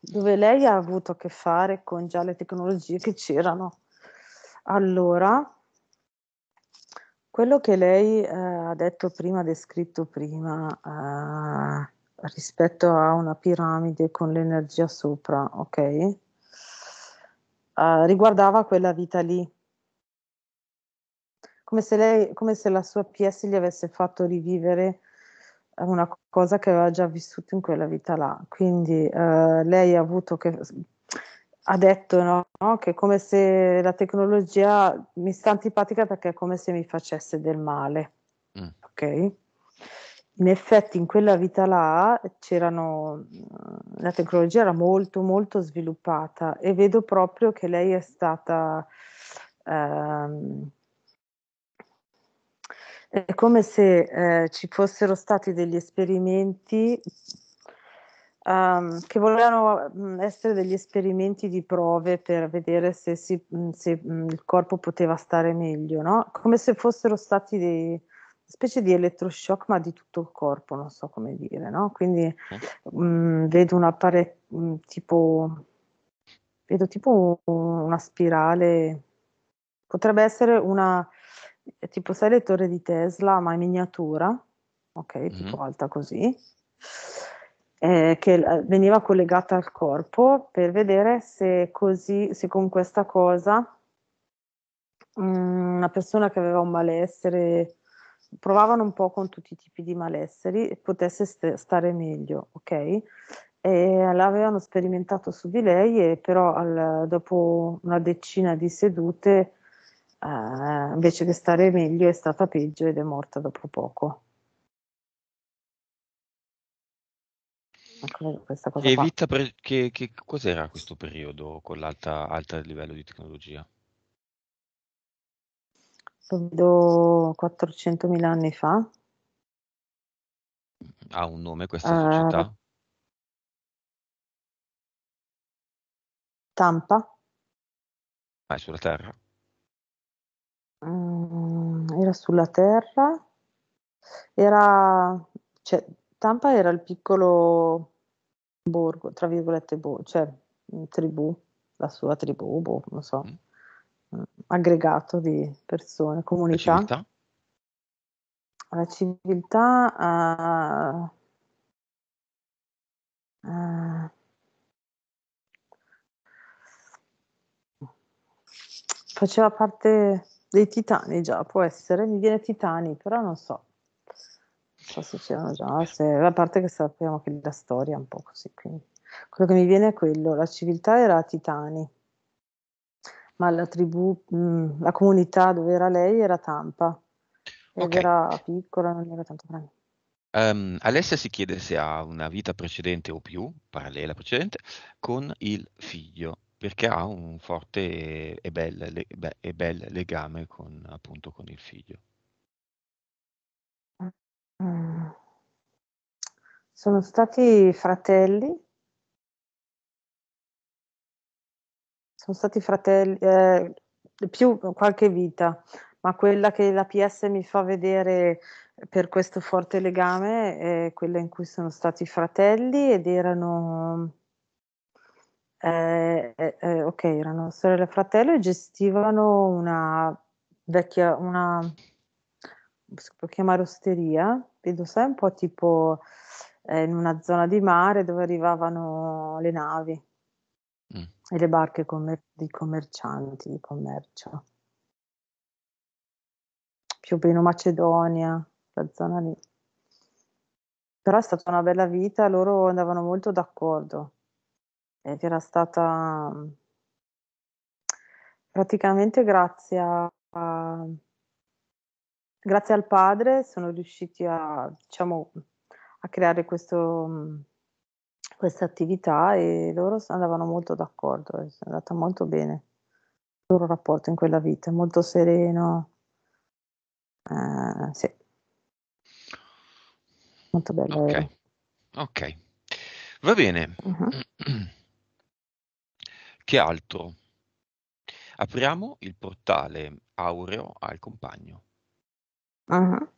dove lei ha avuto a che fare con già le tecnologie che c'erano. Allora, quello che lei eh, ha detto prima, descritto prima, eh, rispetto a una piramide con l'energia sopra, ok? Eh, riguardava quella vita lì, come se, lei, come se la sua PS gli avesse fatto rivivere eh, una cosa che aveva già vissuto in quella vita là. Quindi eh, lei ha avuto che ha detto no, no, che è come se la tecnologia mi sta antipatica perché è come se mi facesse del male. Mm. Ok? In effetti in quella vita là c'erano la tecnologia era molto molto sviluppata e vedo proprio che lei è stata ehm, è come se eh, ci fossero stati degli esperimenti um, che volevano mm, essere degli esperimenti di prove per vedere se, si, mm, se mm, il corpo poteva stare meglio, no? come se fossero stati dei, specie di elettroshock ma di tutto il corpo, non so come dire, no? Quindi mh, vedo un apparecchio tipo vedo tipo un, una spirale potrebbe essere una tipo sai le torri di Tesla, ma in miniatura, ok, mm-hmm. tipo alta così, eh, che eh, veniva collegata al corpo per vedere se così, se con questa cosa mh, mm, una persona che aveva un malessere, provavano un po' con tutti i tipi di malesseri, potesse st- stare meglio, ok? E l'avevano sperimentato su di lei e però al, dopo una decina di sedute eh, invece che stare meglio è stata peggio ed è morta dopo poco. Questa cosa Evita pre- che, che, cos'era questo periodo con l'alta l'alto livello di tecnologia? Sono 400.000 anni fa. Ha un nome questa ah, società? Uh, Tampa. Ah, è sulla Terra? Mm, era sulla Terra, era cioè Tampa era il piccolo borgo, tra virgolette bo cioè, mm, tribù, la sua tribù, boh, non so, Mh. Mm. aggregato di persone, La civiltà? La civiltà, uhm uhm faceva parte dei titani già può essere, mi viene titani, però non so. Non so se c'erano già, se, a parte che sappiamo che la storia è un po' così. Quindi. Quello che mi viene è quello, la civiltà era titani, ma la tribù, mh, mm, la comunità dove era lei era Tampa, okay. era piccola, non era tanto grande. Um, Alessia si chiede se ha una vita precedente o più, parallela precedente, con il figlio perché ha un forte e bel, e bel legame con, appunto, con il figlio. Mm. Sono stati fratelli, sono stati fratelli eh, più qualche vita, ma quella che la PS mi fa vedere per questo forte legame è quella in cui sono stati fratelli ed erano eh, eh, eh, ok, erano sorelle e fratello e gestivano una vecchia, una, si può chiamare osteria, vedo sai un po' tipo eh, in una zona di mare dove arrivavano le navi mm. e le barche commer- di commercianti, di commercio. Più o meno Macedonia, la zona lì. Però è stata una bella vita, loro andavano molto d'accordo ed era stata mm, praticamente grazie a, a grazie al padre sono riusciti a, diciamo, a creare questo, mm, questa attività e loro andavano molto d'accordo, è andata molto bene il loro rapporto in quella vita, molto sereno. Eh, sì. Molto bello. Ok, okay. va bene. Uh-huh. Che altro? Apriamo il portale aureo al compagno uh-huh.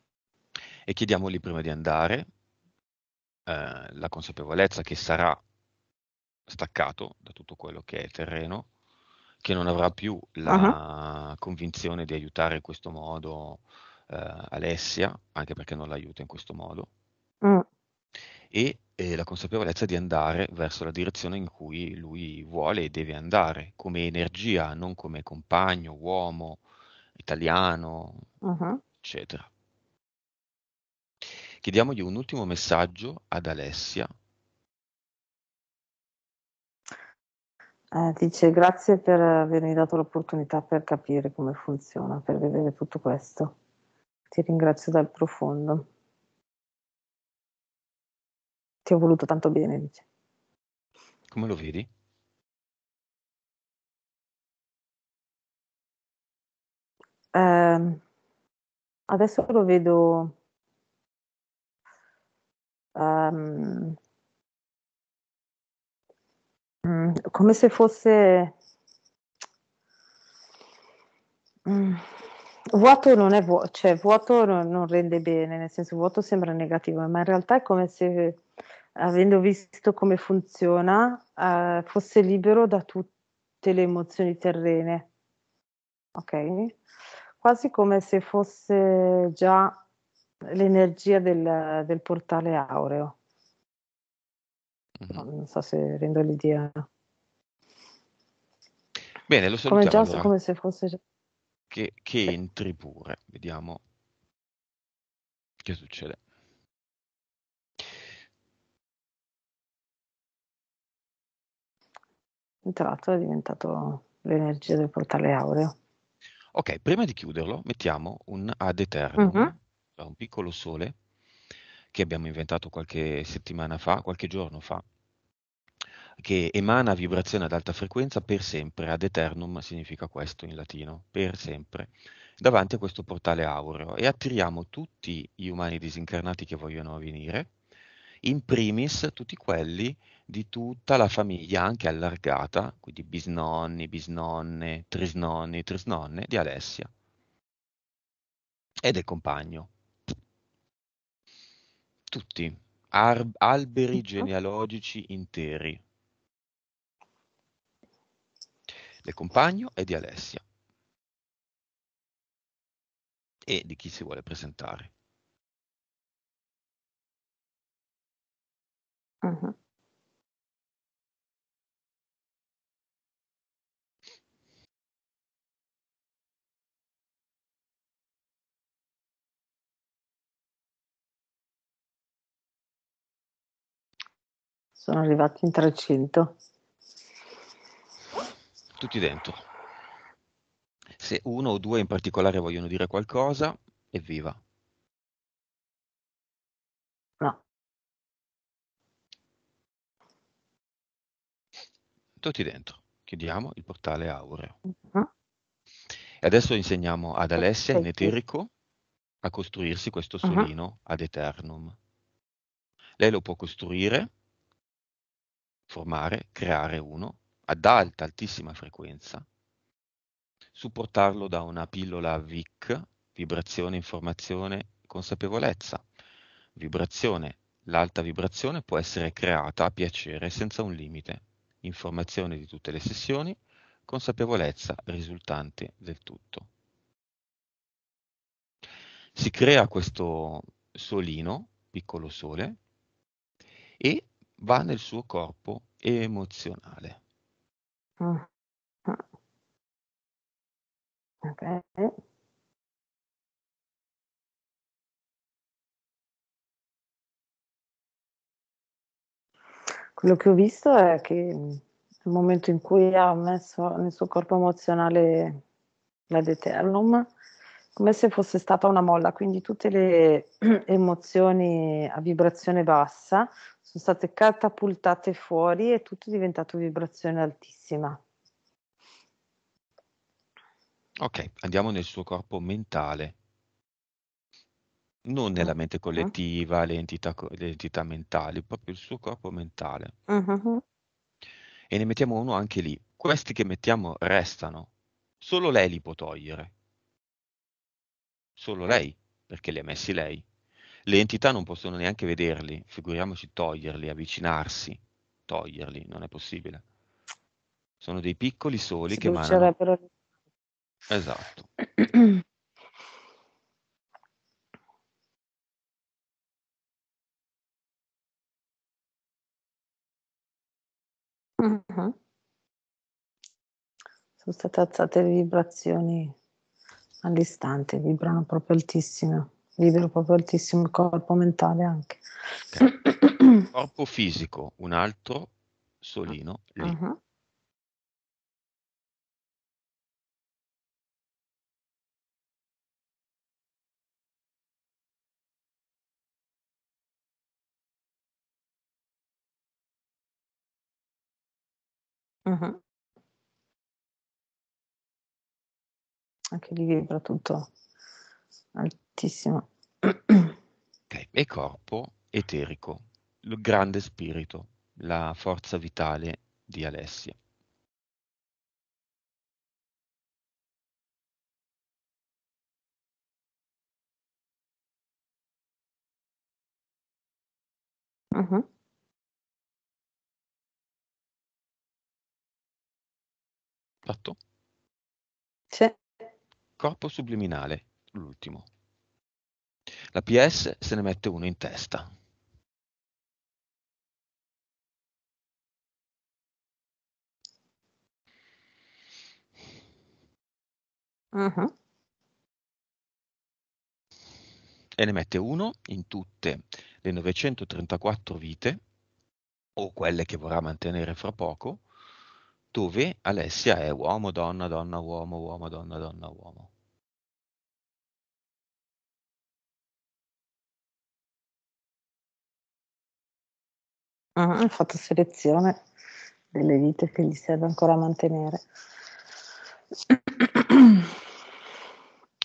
e chiediamogli prima di andare eh, la consapevolezza che sarà staccato da tutto quello che è terreno, che non avrà più la uh-huh. convinzione di aiutare in questo modo eh, Alessia, anche perché non l'aiuta in questo modo, uh-huh. e e la consapevolezza di andare verso la direzione in cui lui vuole e deve andare, come energia, non come compagno, uomo, italiano, uh-huh. eccetera. Chiediamogli un ultimo messaggio ad Alessia. Eh, dice grazie per avermi dato l'opportunità per capire come funziona, per vedere tutto questo. Ti ringrazio dal profondo ti ho voluto tanto bene. Dice. Come lo vedi? Eh, adesso lo vedo um, come se fosse mm, vuoto non è vuoto, cioè vuoto non, non, rende bene, nel senso vuoto sembra negativo, ma in realtà è come se avendo visto come funziona, eh, fosse libero da tutte le emozioni terrene. Ok? Quasi come se fosse già l'energia del, del portale aureo. Mm-hmm. Non so se rendo l'idea. Bene, lo salutiamo. Come, già, allora. come se fosse già... Che, che entri pure, vediamo che succede. Tra l'altro è diventato l'energia del portale aureo. Ok, prima di chiuderlo mettiamo un ad eternum, uh-huh. un piccolo sole che abbiamo inventato qualche settimana fa, qualche giorno fa, che emana vibrazione ad alta frequenza per sempre, ad eternum significa questo in latino, per sempre, davanti a questo portale aureo e attiriamo tutti gli umani disincarnati che vogliono venire in primis tutti quelli di tutta la famiglia, anche allargata, quindi bisnonni, bisnonne, trisnonni, trisnonne di Alessia e del compagno. Tutti, Ar- alberi genealogici interi del compagno e di Alessia e di chi si vuole presentare. Sono arrivati in 300. Tutti dentro. Se uno o due in particolare vogliono dire qualcosa, evviva. Benvenuti dentro. Chiudiamo il portale aureo. Uh-huh. E adesso insegniamo ad Alessia in eterico a costruirsi questo uh-huh. solino uh-huh. ad eternum. Lei lo può costruire, formare, creare uno ad alta, altissima frequenza, supportarlo da una pillola VIC, vibrazione, informazione, consapevolezza. Vibrazione, l'alta vibrazione può essere creata a piacere senza un limite informazione di tutte le sessioni, consapevolezza risultante del tutto. Si crea questo solino, piccolo sole, e va nel suo corpo emozionale. Uh okay. quello che ho visto è che nel momento in cui ha messo nel suo corpo emozionale la Deternum, come se fosse stata una molla, quindi tutte le emozioni a vibrazione bassa sono state catapultate fuori e tutto è diventato vibrazione altissima. Ok, andiamo nel suo corpo mentale. Non nella mente collettiva, le entità le entità mentali, proprio il suo corpo mentale. ah ah E ne mettiamo uno anche lì. Questi che mettiamo restano. Solo lei li può togliere. Solo lei, perché li ha messi lei. Le entità non possono neanche vederli, figuriamoci toglierli, avvicinarsi, toglierli, non è possibile. Sono dei piccoli soli Si che emanano. Esatto. Mh-mh. Sono state alzate le vibrazioni all'istante, vibrano proprio altissime, vibra proprio altissimo il corpo mentale anche. Okay. Certo. Corpo fisico, un altro solino lì. Mh-mh. Mh-mh. Anche lì vibra tutto altissimo. Okay, e corpo eterico, il grande spirito, la forza vitale di Alessia. Mh-mh. Fatto? Sì. Corpo subliminale, l'ultimo. La PS se ne mette uno in testa. Uh-huh. E ne mette uno in tutte le 934 vite, o quelle che vorrà mantenere fra poco, dove Alessia è uomo, donna, donna, uomo, uomo, donna, donna, uomo. Ah, ha fatto selezione delle vite che gli serve ancora a mantenere.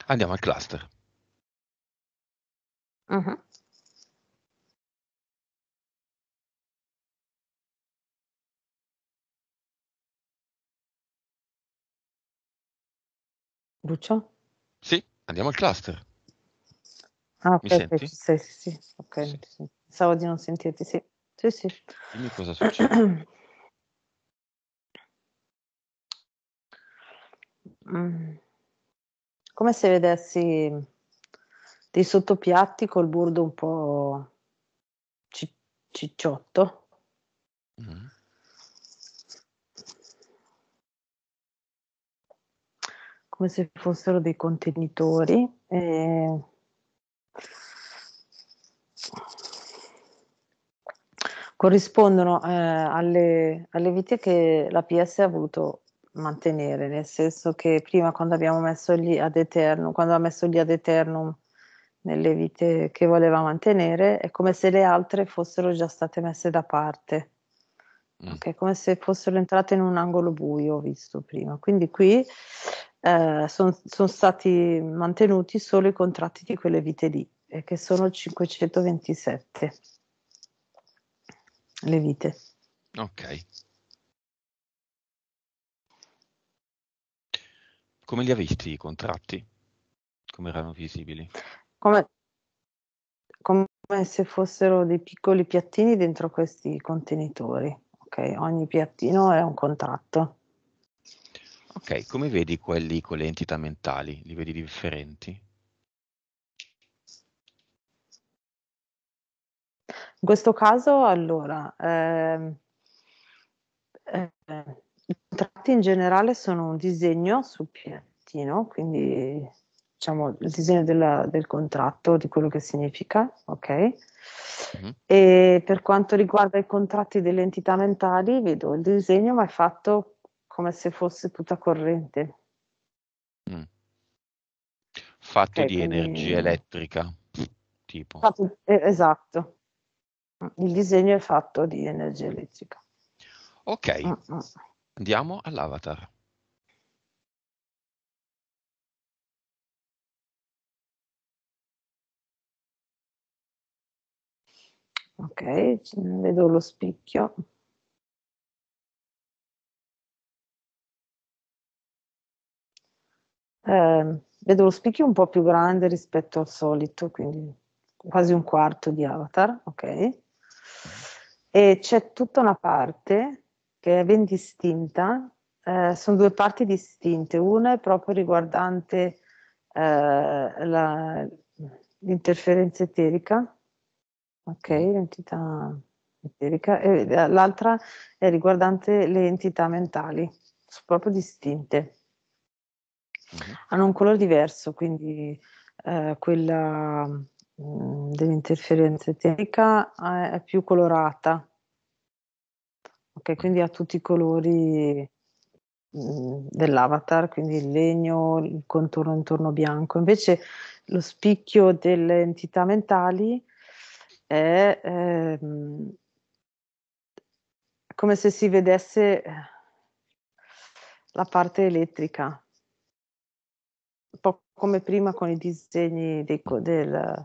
Andiamo al cluster. Uh-huh. Lucio? Sì, andiamo al cluster. Ah, ok, Mi Sì, sì, ok. Sì. Pensavo di non sentirti, sì. Sì, sì. Dimmi cosa succede. Mm. Come se vedessi dei sottopiatti col bordo un po' cicciotto. mm come se fossero dei contenitori. E... corrispondono eh, alle, alle, vite che la PS ha voluto mantenere, nel senso che prima quando abbiamo messo gli ad eternum, quando ha messo gli ad eternum nelle vite che voleva mantenere, è come se le altre fossero già state messe da parte. Mm. Okay, come se fossero entrate in un angolo buio, visto prima. Quindi qui eh, sono son stati mantenuti solo i contratti di quelle vite lì, eh, che sono 527 le vite. Ok. Come li ha visti i contratti? Come erano visibili? Come, come se fossero dei piccoli piattini dentro questi contenitori. Okay? Ogni piattino è un contratto. Ok, come vedi quelli con le entità mentali? Li vedi differenti? In questo caso, allora, eh, eh, i tratti in generale sono un disegno sul piattino, quindi diciamo il disegno della, del contratto, di quello che significa, ok? Mm -hmm. E per quanto riguarda i contratti delle entità mentali, vedo il disegno ma è fatto come se fosse tutta corrente. Mm. Fatto okay, di quindi... energia elettrica, tipo. Fatto, eh, esatto. Il disegno è fatto di energia elettrica. Ok, mm. andiamo all'avatar. Ok, vedo lo spicchio. eh, vedo lo spicchio un po' più grande rispetto al solito, quindi quasi un quarto di avatar, ok? E c'è tutta una parte che è ben distinta, eh, sono due parti distinte, una è proprio riguardante eh, la, l'interferenza eterica, ok, l'entità eterica, e l'altra è riguardante le entità mentali, sono proprio distinte mm-hmm. hanno un colore diverso, quindi eh, quella mh, mm, dell'interferenza tecnica è, eh, è, più colorata, ok? Quindi ha tutti i colori mh, mm, dell'avatar, quindi il legno, il contorno intorno bianco. Invece lo spicchio delle entità mentali è eh, come se si vedesse eh, la parte elettrica, un po' come prima con i disegni dei, del,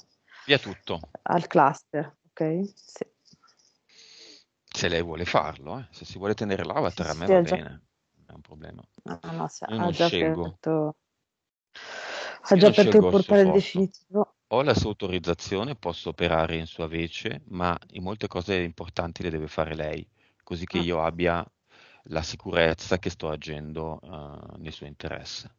via tutto al cluster, ok? Sì. Se lei vuole farlo, eh. se si vuole tenere l'avatar, sì, a me va già... bene, non è un problema. No, no, se, ha già scelgo. aperto, ha già aperto il portale definitivo. Ho la sua autorizzazione, posso operare in sua vece, ma in molte cose importanti le deve fare lei, così che ah. io abbia la sicurezza che sto agendo uh, nel suo interesse.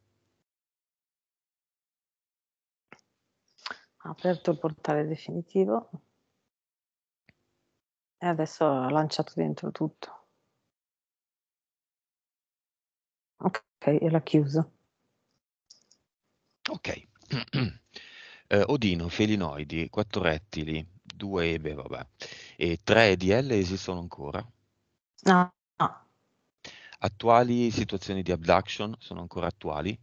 aperto il portale definitivo e adesso ho lanciato dentro tutto. Ok, e l'ha chiuso. Ok. eh, Odino, felinoidi, quattro rettili, due ebe, vabbè, e tre EDL esistono ancora? No. no. Attuali situazioni di abduction sono ancora attuali?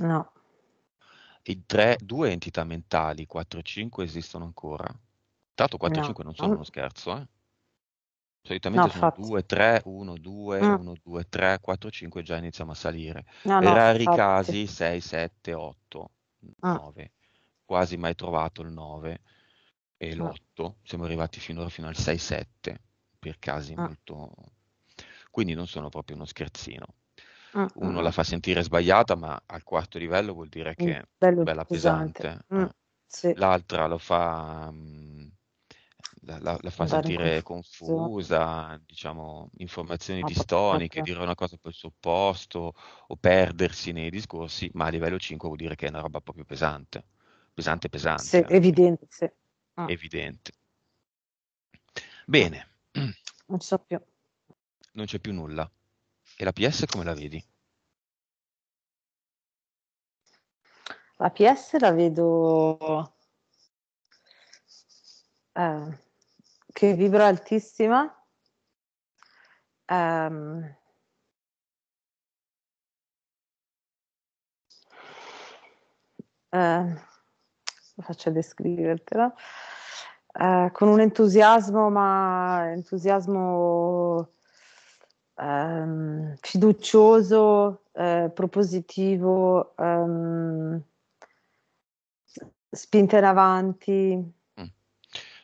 No in tre, due entità mentali, 4 e 5 esistono ancora. Tanto 4 e no. 5 non sono uno scherzo, eh? Solitamente no, sono 2, 3, 1, 2, 1, 2, 3, 4, 5 già iniziamo a salire. No, no rari fatti. casi 6, 7, 8, 9. Quasi mai trovato il 9 e mm. l'8. Siamo arrivati finora fino al 6, 7 per casi mm. molto... Quindi non sono proprio uno scherzino. Ah, ah, uno la fa sentire sbagliata, ma al quarto livello vuol dire mm, che è bella pesante. pesante. Mm, eh. sì. L'altra lo fa, mm, la, la, la fa sentire confusa, diciamo, informazioni ah, distoniche, dire una cosa per il suo posto o perdersi nei discorsi, ma a livello 5 vuol dire che è una roba proprio pesante. Pesante, pesante. Sì, eh. evidente. Sì. Ah. Evidente. Bene. Non so più. Non c'è più nulla e la PS come la vedi? La PS la vedo eh, che vibra altissima. Um, eh, faccio descrivertela eh, con un entusiasmo, ma entusiasmo um, fiducioso, eh, propositivo, um, spinta in avanti. Mm.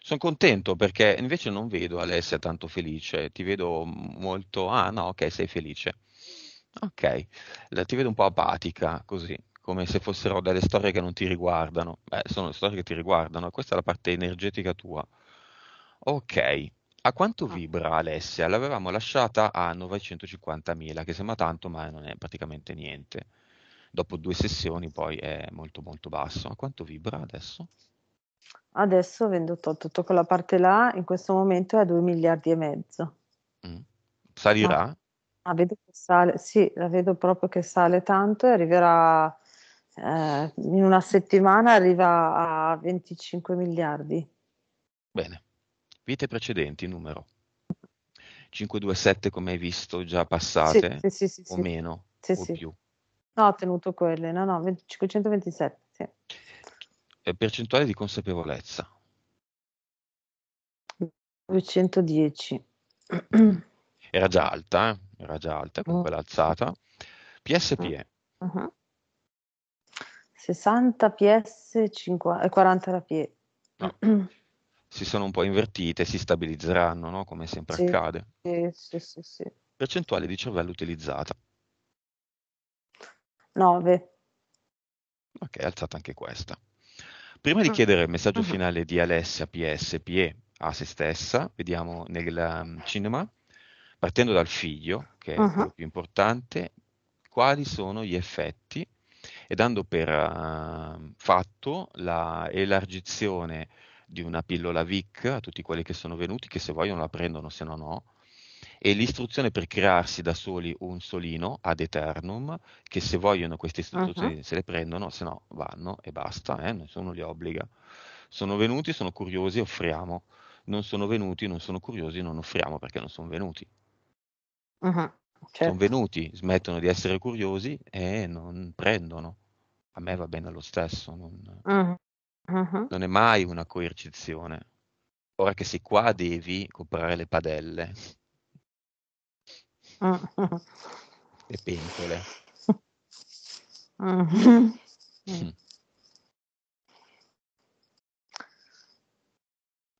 Sono contento perché invece non vedo Alessia tanto felice, ti vedo molto, ah no, ok, sei felice. Ok, La, ti vedo un po' apatica così, come se fossero delle storie che non ti riguardano. Beh, sono storie che ti riguardano, questa è la parte energetica tua. Ok, a quanto ah. vibra Alessia? L'avevamo lasciata a 950.000, che sembra tanto, ma non è praticamente niente. Dopo due sessioni poi è molto molto basso. A quanto vibra adesso? Adesso ho venduto tutto quella parte là, in questo momento è a 2 miliardi e mezzo. Mm. Ma Salirà? ma ah, vedo che sale, sì, la vedo proprio che sale tanto e arriverà eh, in una settimana arriva a 25 miliardi. Bene, Vite precedenti, numero. 527 come hai visto già passate sì, sì, sì, o meno o più. No, ho tenuto quelle, no, no, 527. Eh, percentuale di consapevolezza. 210. Era già alta, eh? era già alta comunque mm. l'ha alzata. PSPE. Uh-huh. 60 PS e 40 mm, mm-hmm. eh, la PE. No. si sono un po' invertite e si stabilizzeranno, no? come sempre sì, accade. Sì, sì, sì, Percentuale di cervello utilizzata. 9. Ok, alzata anche questa. Prima di mm. chiedere il messaggio mm-hmm. finale di Alessia PSPE a se stessa, vediamo nel ehm, cinema, partendo dal figlio, che è uh-huh. quello più importante, quali sono gli effetti e dando per uh, fatto la elargizione di una pillola VIC a tutti quelli che sono venuti, che se vogliono la prendono, se no no, e l'istruzione per crearsi da soli un solino ad eternum, che se vogliono queste istruzioni uh-huh. se le prendono, se no vanno e basta, eh? nessuno li obbliga. Sono venuti, sono curiosi, offriamo. Non sono venuti, non sono curiosi, non offriamo perché non sono venuti. Uh-huh. Certo. Sono venuti, smettono di essere curiosi e non prendono. A me va bene lo stesso. Non... Uh-huh. Ah-ah. Non è mai una coercizione. Ora che sei qua devi comprare le padelle. Ah-ah. Le pentole. Mm.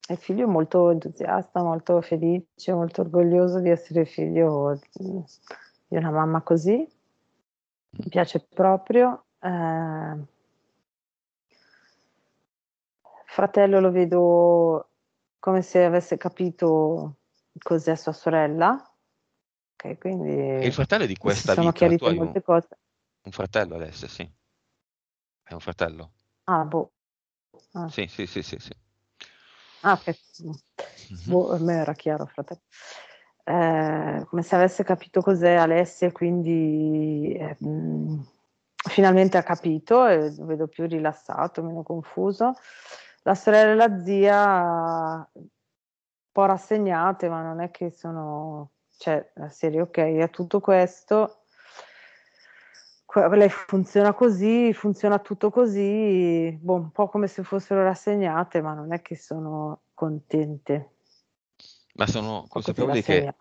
È figlio molto entusiasta, molto felice, molto orgoglioso di essere figlio di una mamma così. Mi piace proprio. Eh, fratello lo vedo come se avesse capito cos'è sua sorella. Ok, quindi il fratello di questa sono vita, chiarite molte un, cose. Un fratello adesso, sì. È un fratello. Ah, boh. Ah. Sì, sì, sì, sì, sì. Ah, che... mm-hmm. boh, a me era chiaro, fratello. Eh, come se avesse capito cos'è Alessia quindi eh, mm, finalmente ha capito e lo vedo più rilassato, meno confuso la sorella e la zia un po' rassegnate, ma non è che sono, cioè, la serie, ok, è tutto questo, lei funziona così, funziona tutto così, boh, un po' come se fossero rassegnate, ma non è che sono contente. Ma sono consapevoli che,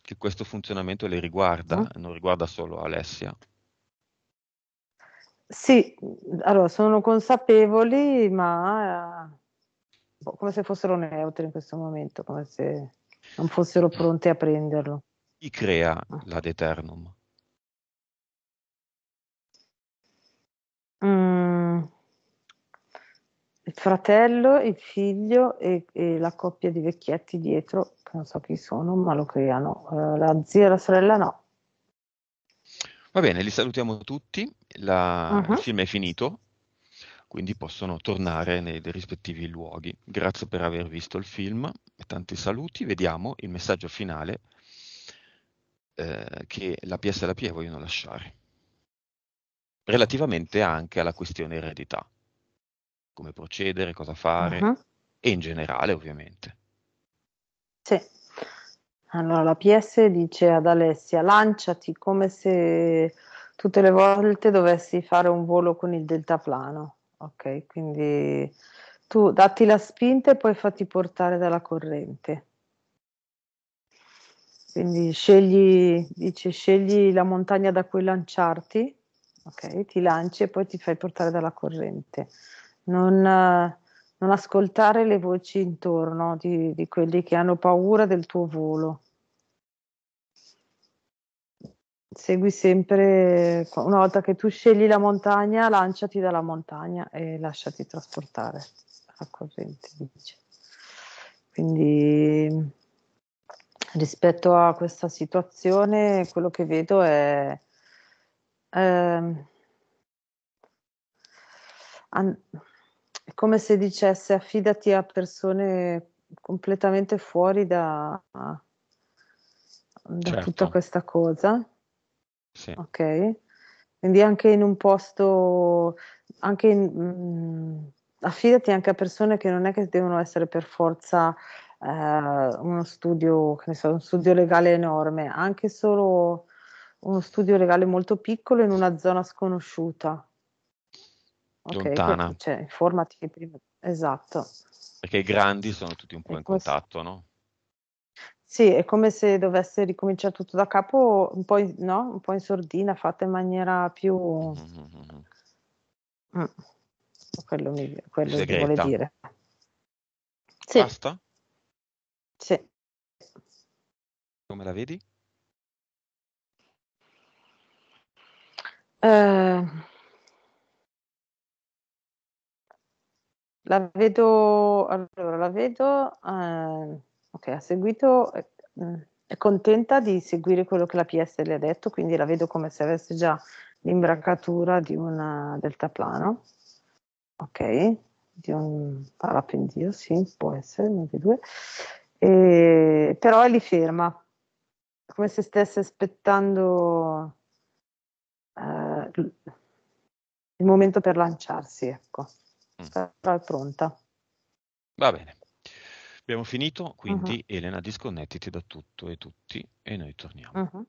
che, questo funzionamento le riguarda, mm. non riguarda solo Alessia, sì, allora sono consapevoli, ma eh, come se fossero neutri in questo momento, come se non fossero pronti a prenderlo. Chi crea ah. l'ad eternum? Mm, il fratello, il figlio e, e, la coppia di vecchietti dietro, che non so chi sono, ma lo creano. Eh, la zia e la sorella no. Va bene, li salutiamo tutti, La, uh-huh. il film è finito, quindi possono tornare nei, nei rispettivi luoghi. Grazie per aver visto il film e tanti saluti. Vediamo il messaggio finale eh, che la PS e la PE vogliono lasciare, relativamente anche alla questione eredità, come procedere, cosa fare uh-huh. e in generale ovviamente. Sì. Allora la PS dice ad Alessia: lanciati come se tutte le volte dovessi fare un volo con il deltaplano. Ok, quindi tu datti la spinta e poi fatti portare dalla corrente. Quindi scegli, dice, scegli la montagna da cui lanciarti, ok, ti lanci e poi ti fai portare dalla corrente. Non, non ascoltare le voci intorno di, di quelli che hanno paura del tuo volo. Segui sempre, una volta che tu scegli la montagna, lanciati dalla montagna e lasciati trasportare la corrente, dice. Quindi rispetto a questa situazione, quello che vedo è ehm, an- è come se dicesse affidati a persone completamente fuori da, da certo. tutta questa cosa. Sì. Ok. Quindi anche in un posto, anche in, mh, mm, affidati anche a persone che non è che devono essere per forza eh, uno studio, che ne so, un studio legale enorme, anche solo uno studio legale molto piccolo in una zona sconosciuta okay, lontana. cioè, informati prima. Esatto. Perché i grandi sono tutti un po' in questo... contatto, no? Sì, è come se dovesse ricominciare tutto da capo, un po' in, no? un po in sordina, fatta in maniera più... Mm. Quello, mi, quello che vuole dire. Sì. Basta? Sì. Come la vedi? Eh... La vedo, allora, la vedo, eh, ok, ha seguito, eh, è contenta di seguire quello che la PS le ha detto, quindi la vedo come se avesse già l'imbracatura di un eh, deltaplano, ok, di un parapendio, sì, può essere, uno di due, e, però è lì ferma, come se stesse aspettando eh, il momento per lanciarsi, ecco. Mm. sarà pronta. Va bene. Abbiamo finito, quindi uh-huh. Elena disconnettiti da tutto e tutti e noi torniamo. Uh-huh.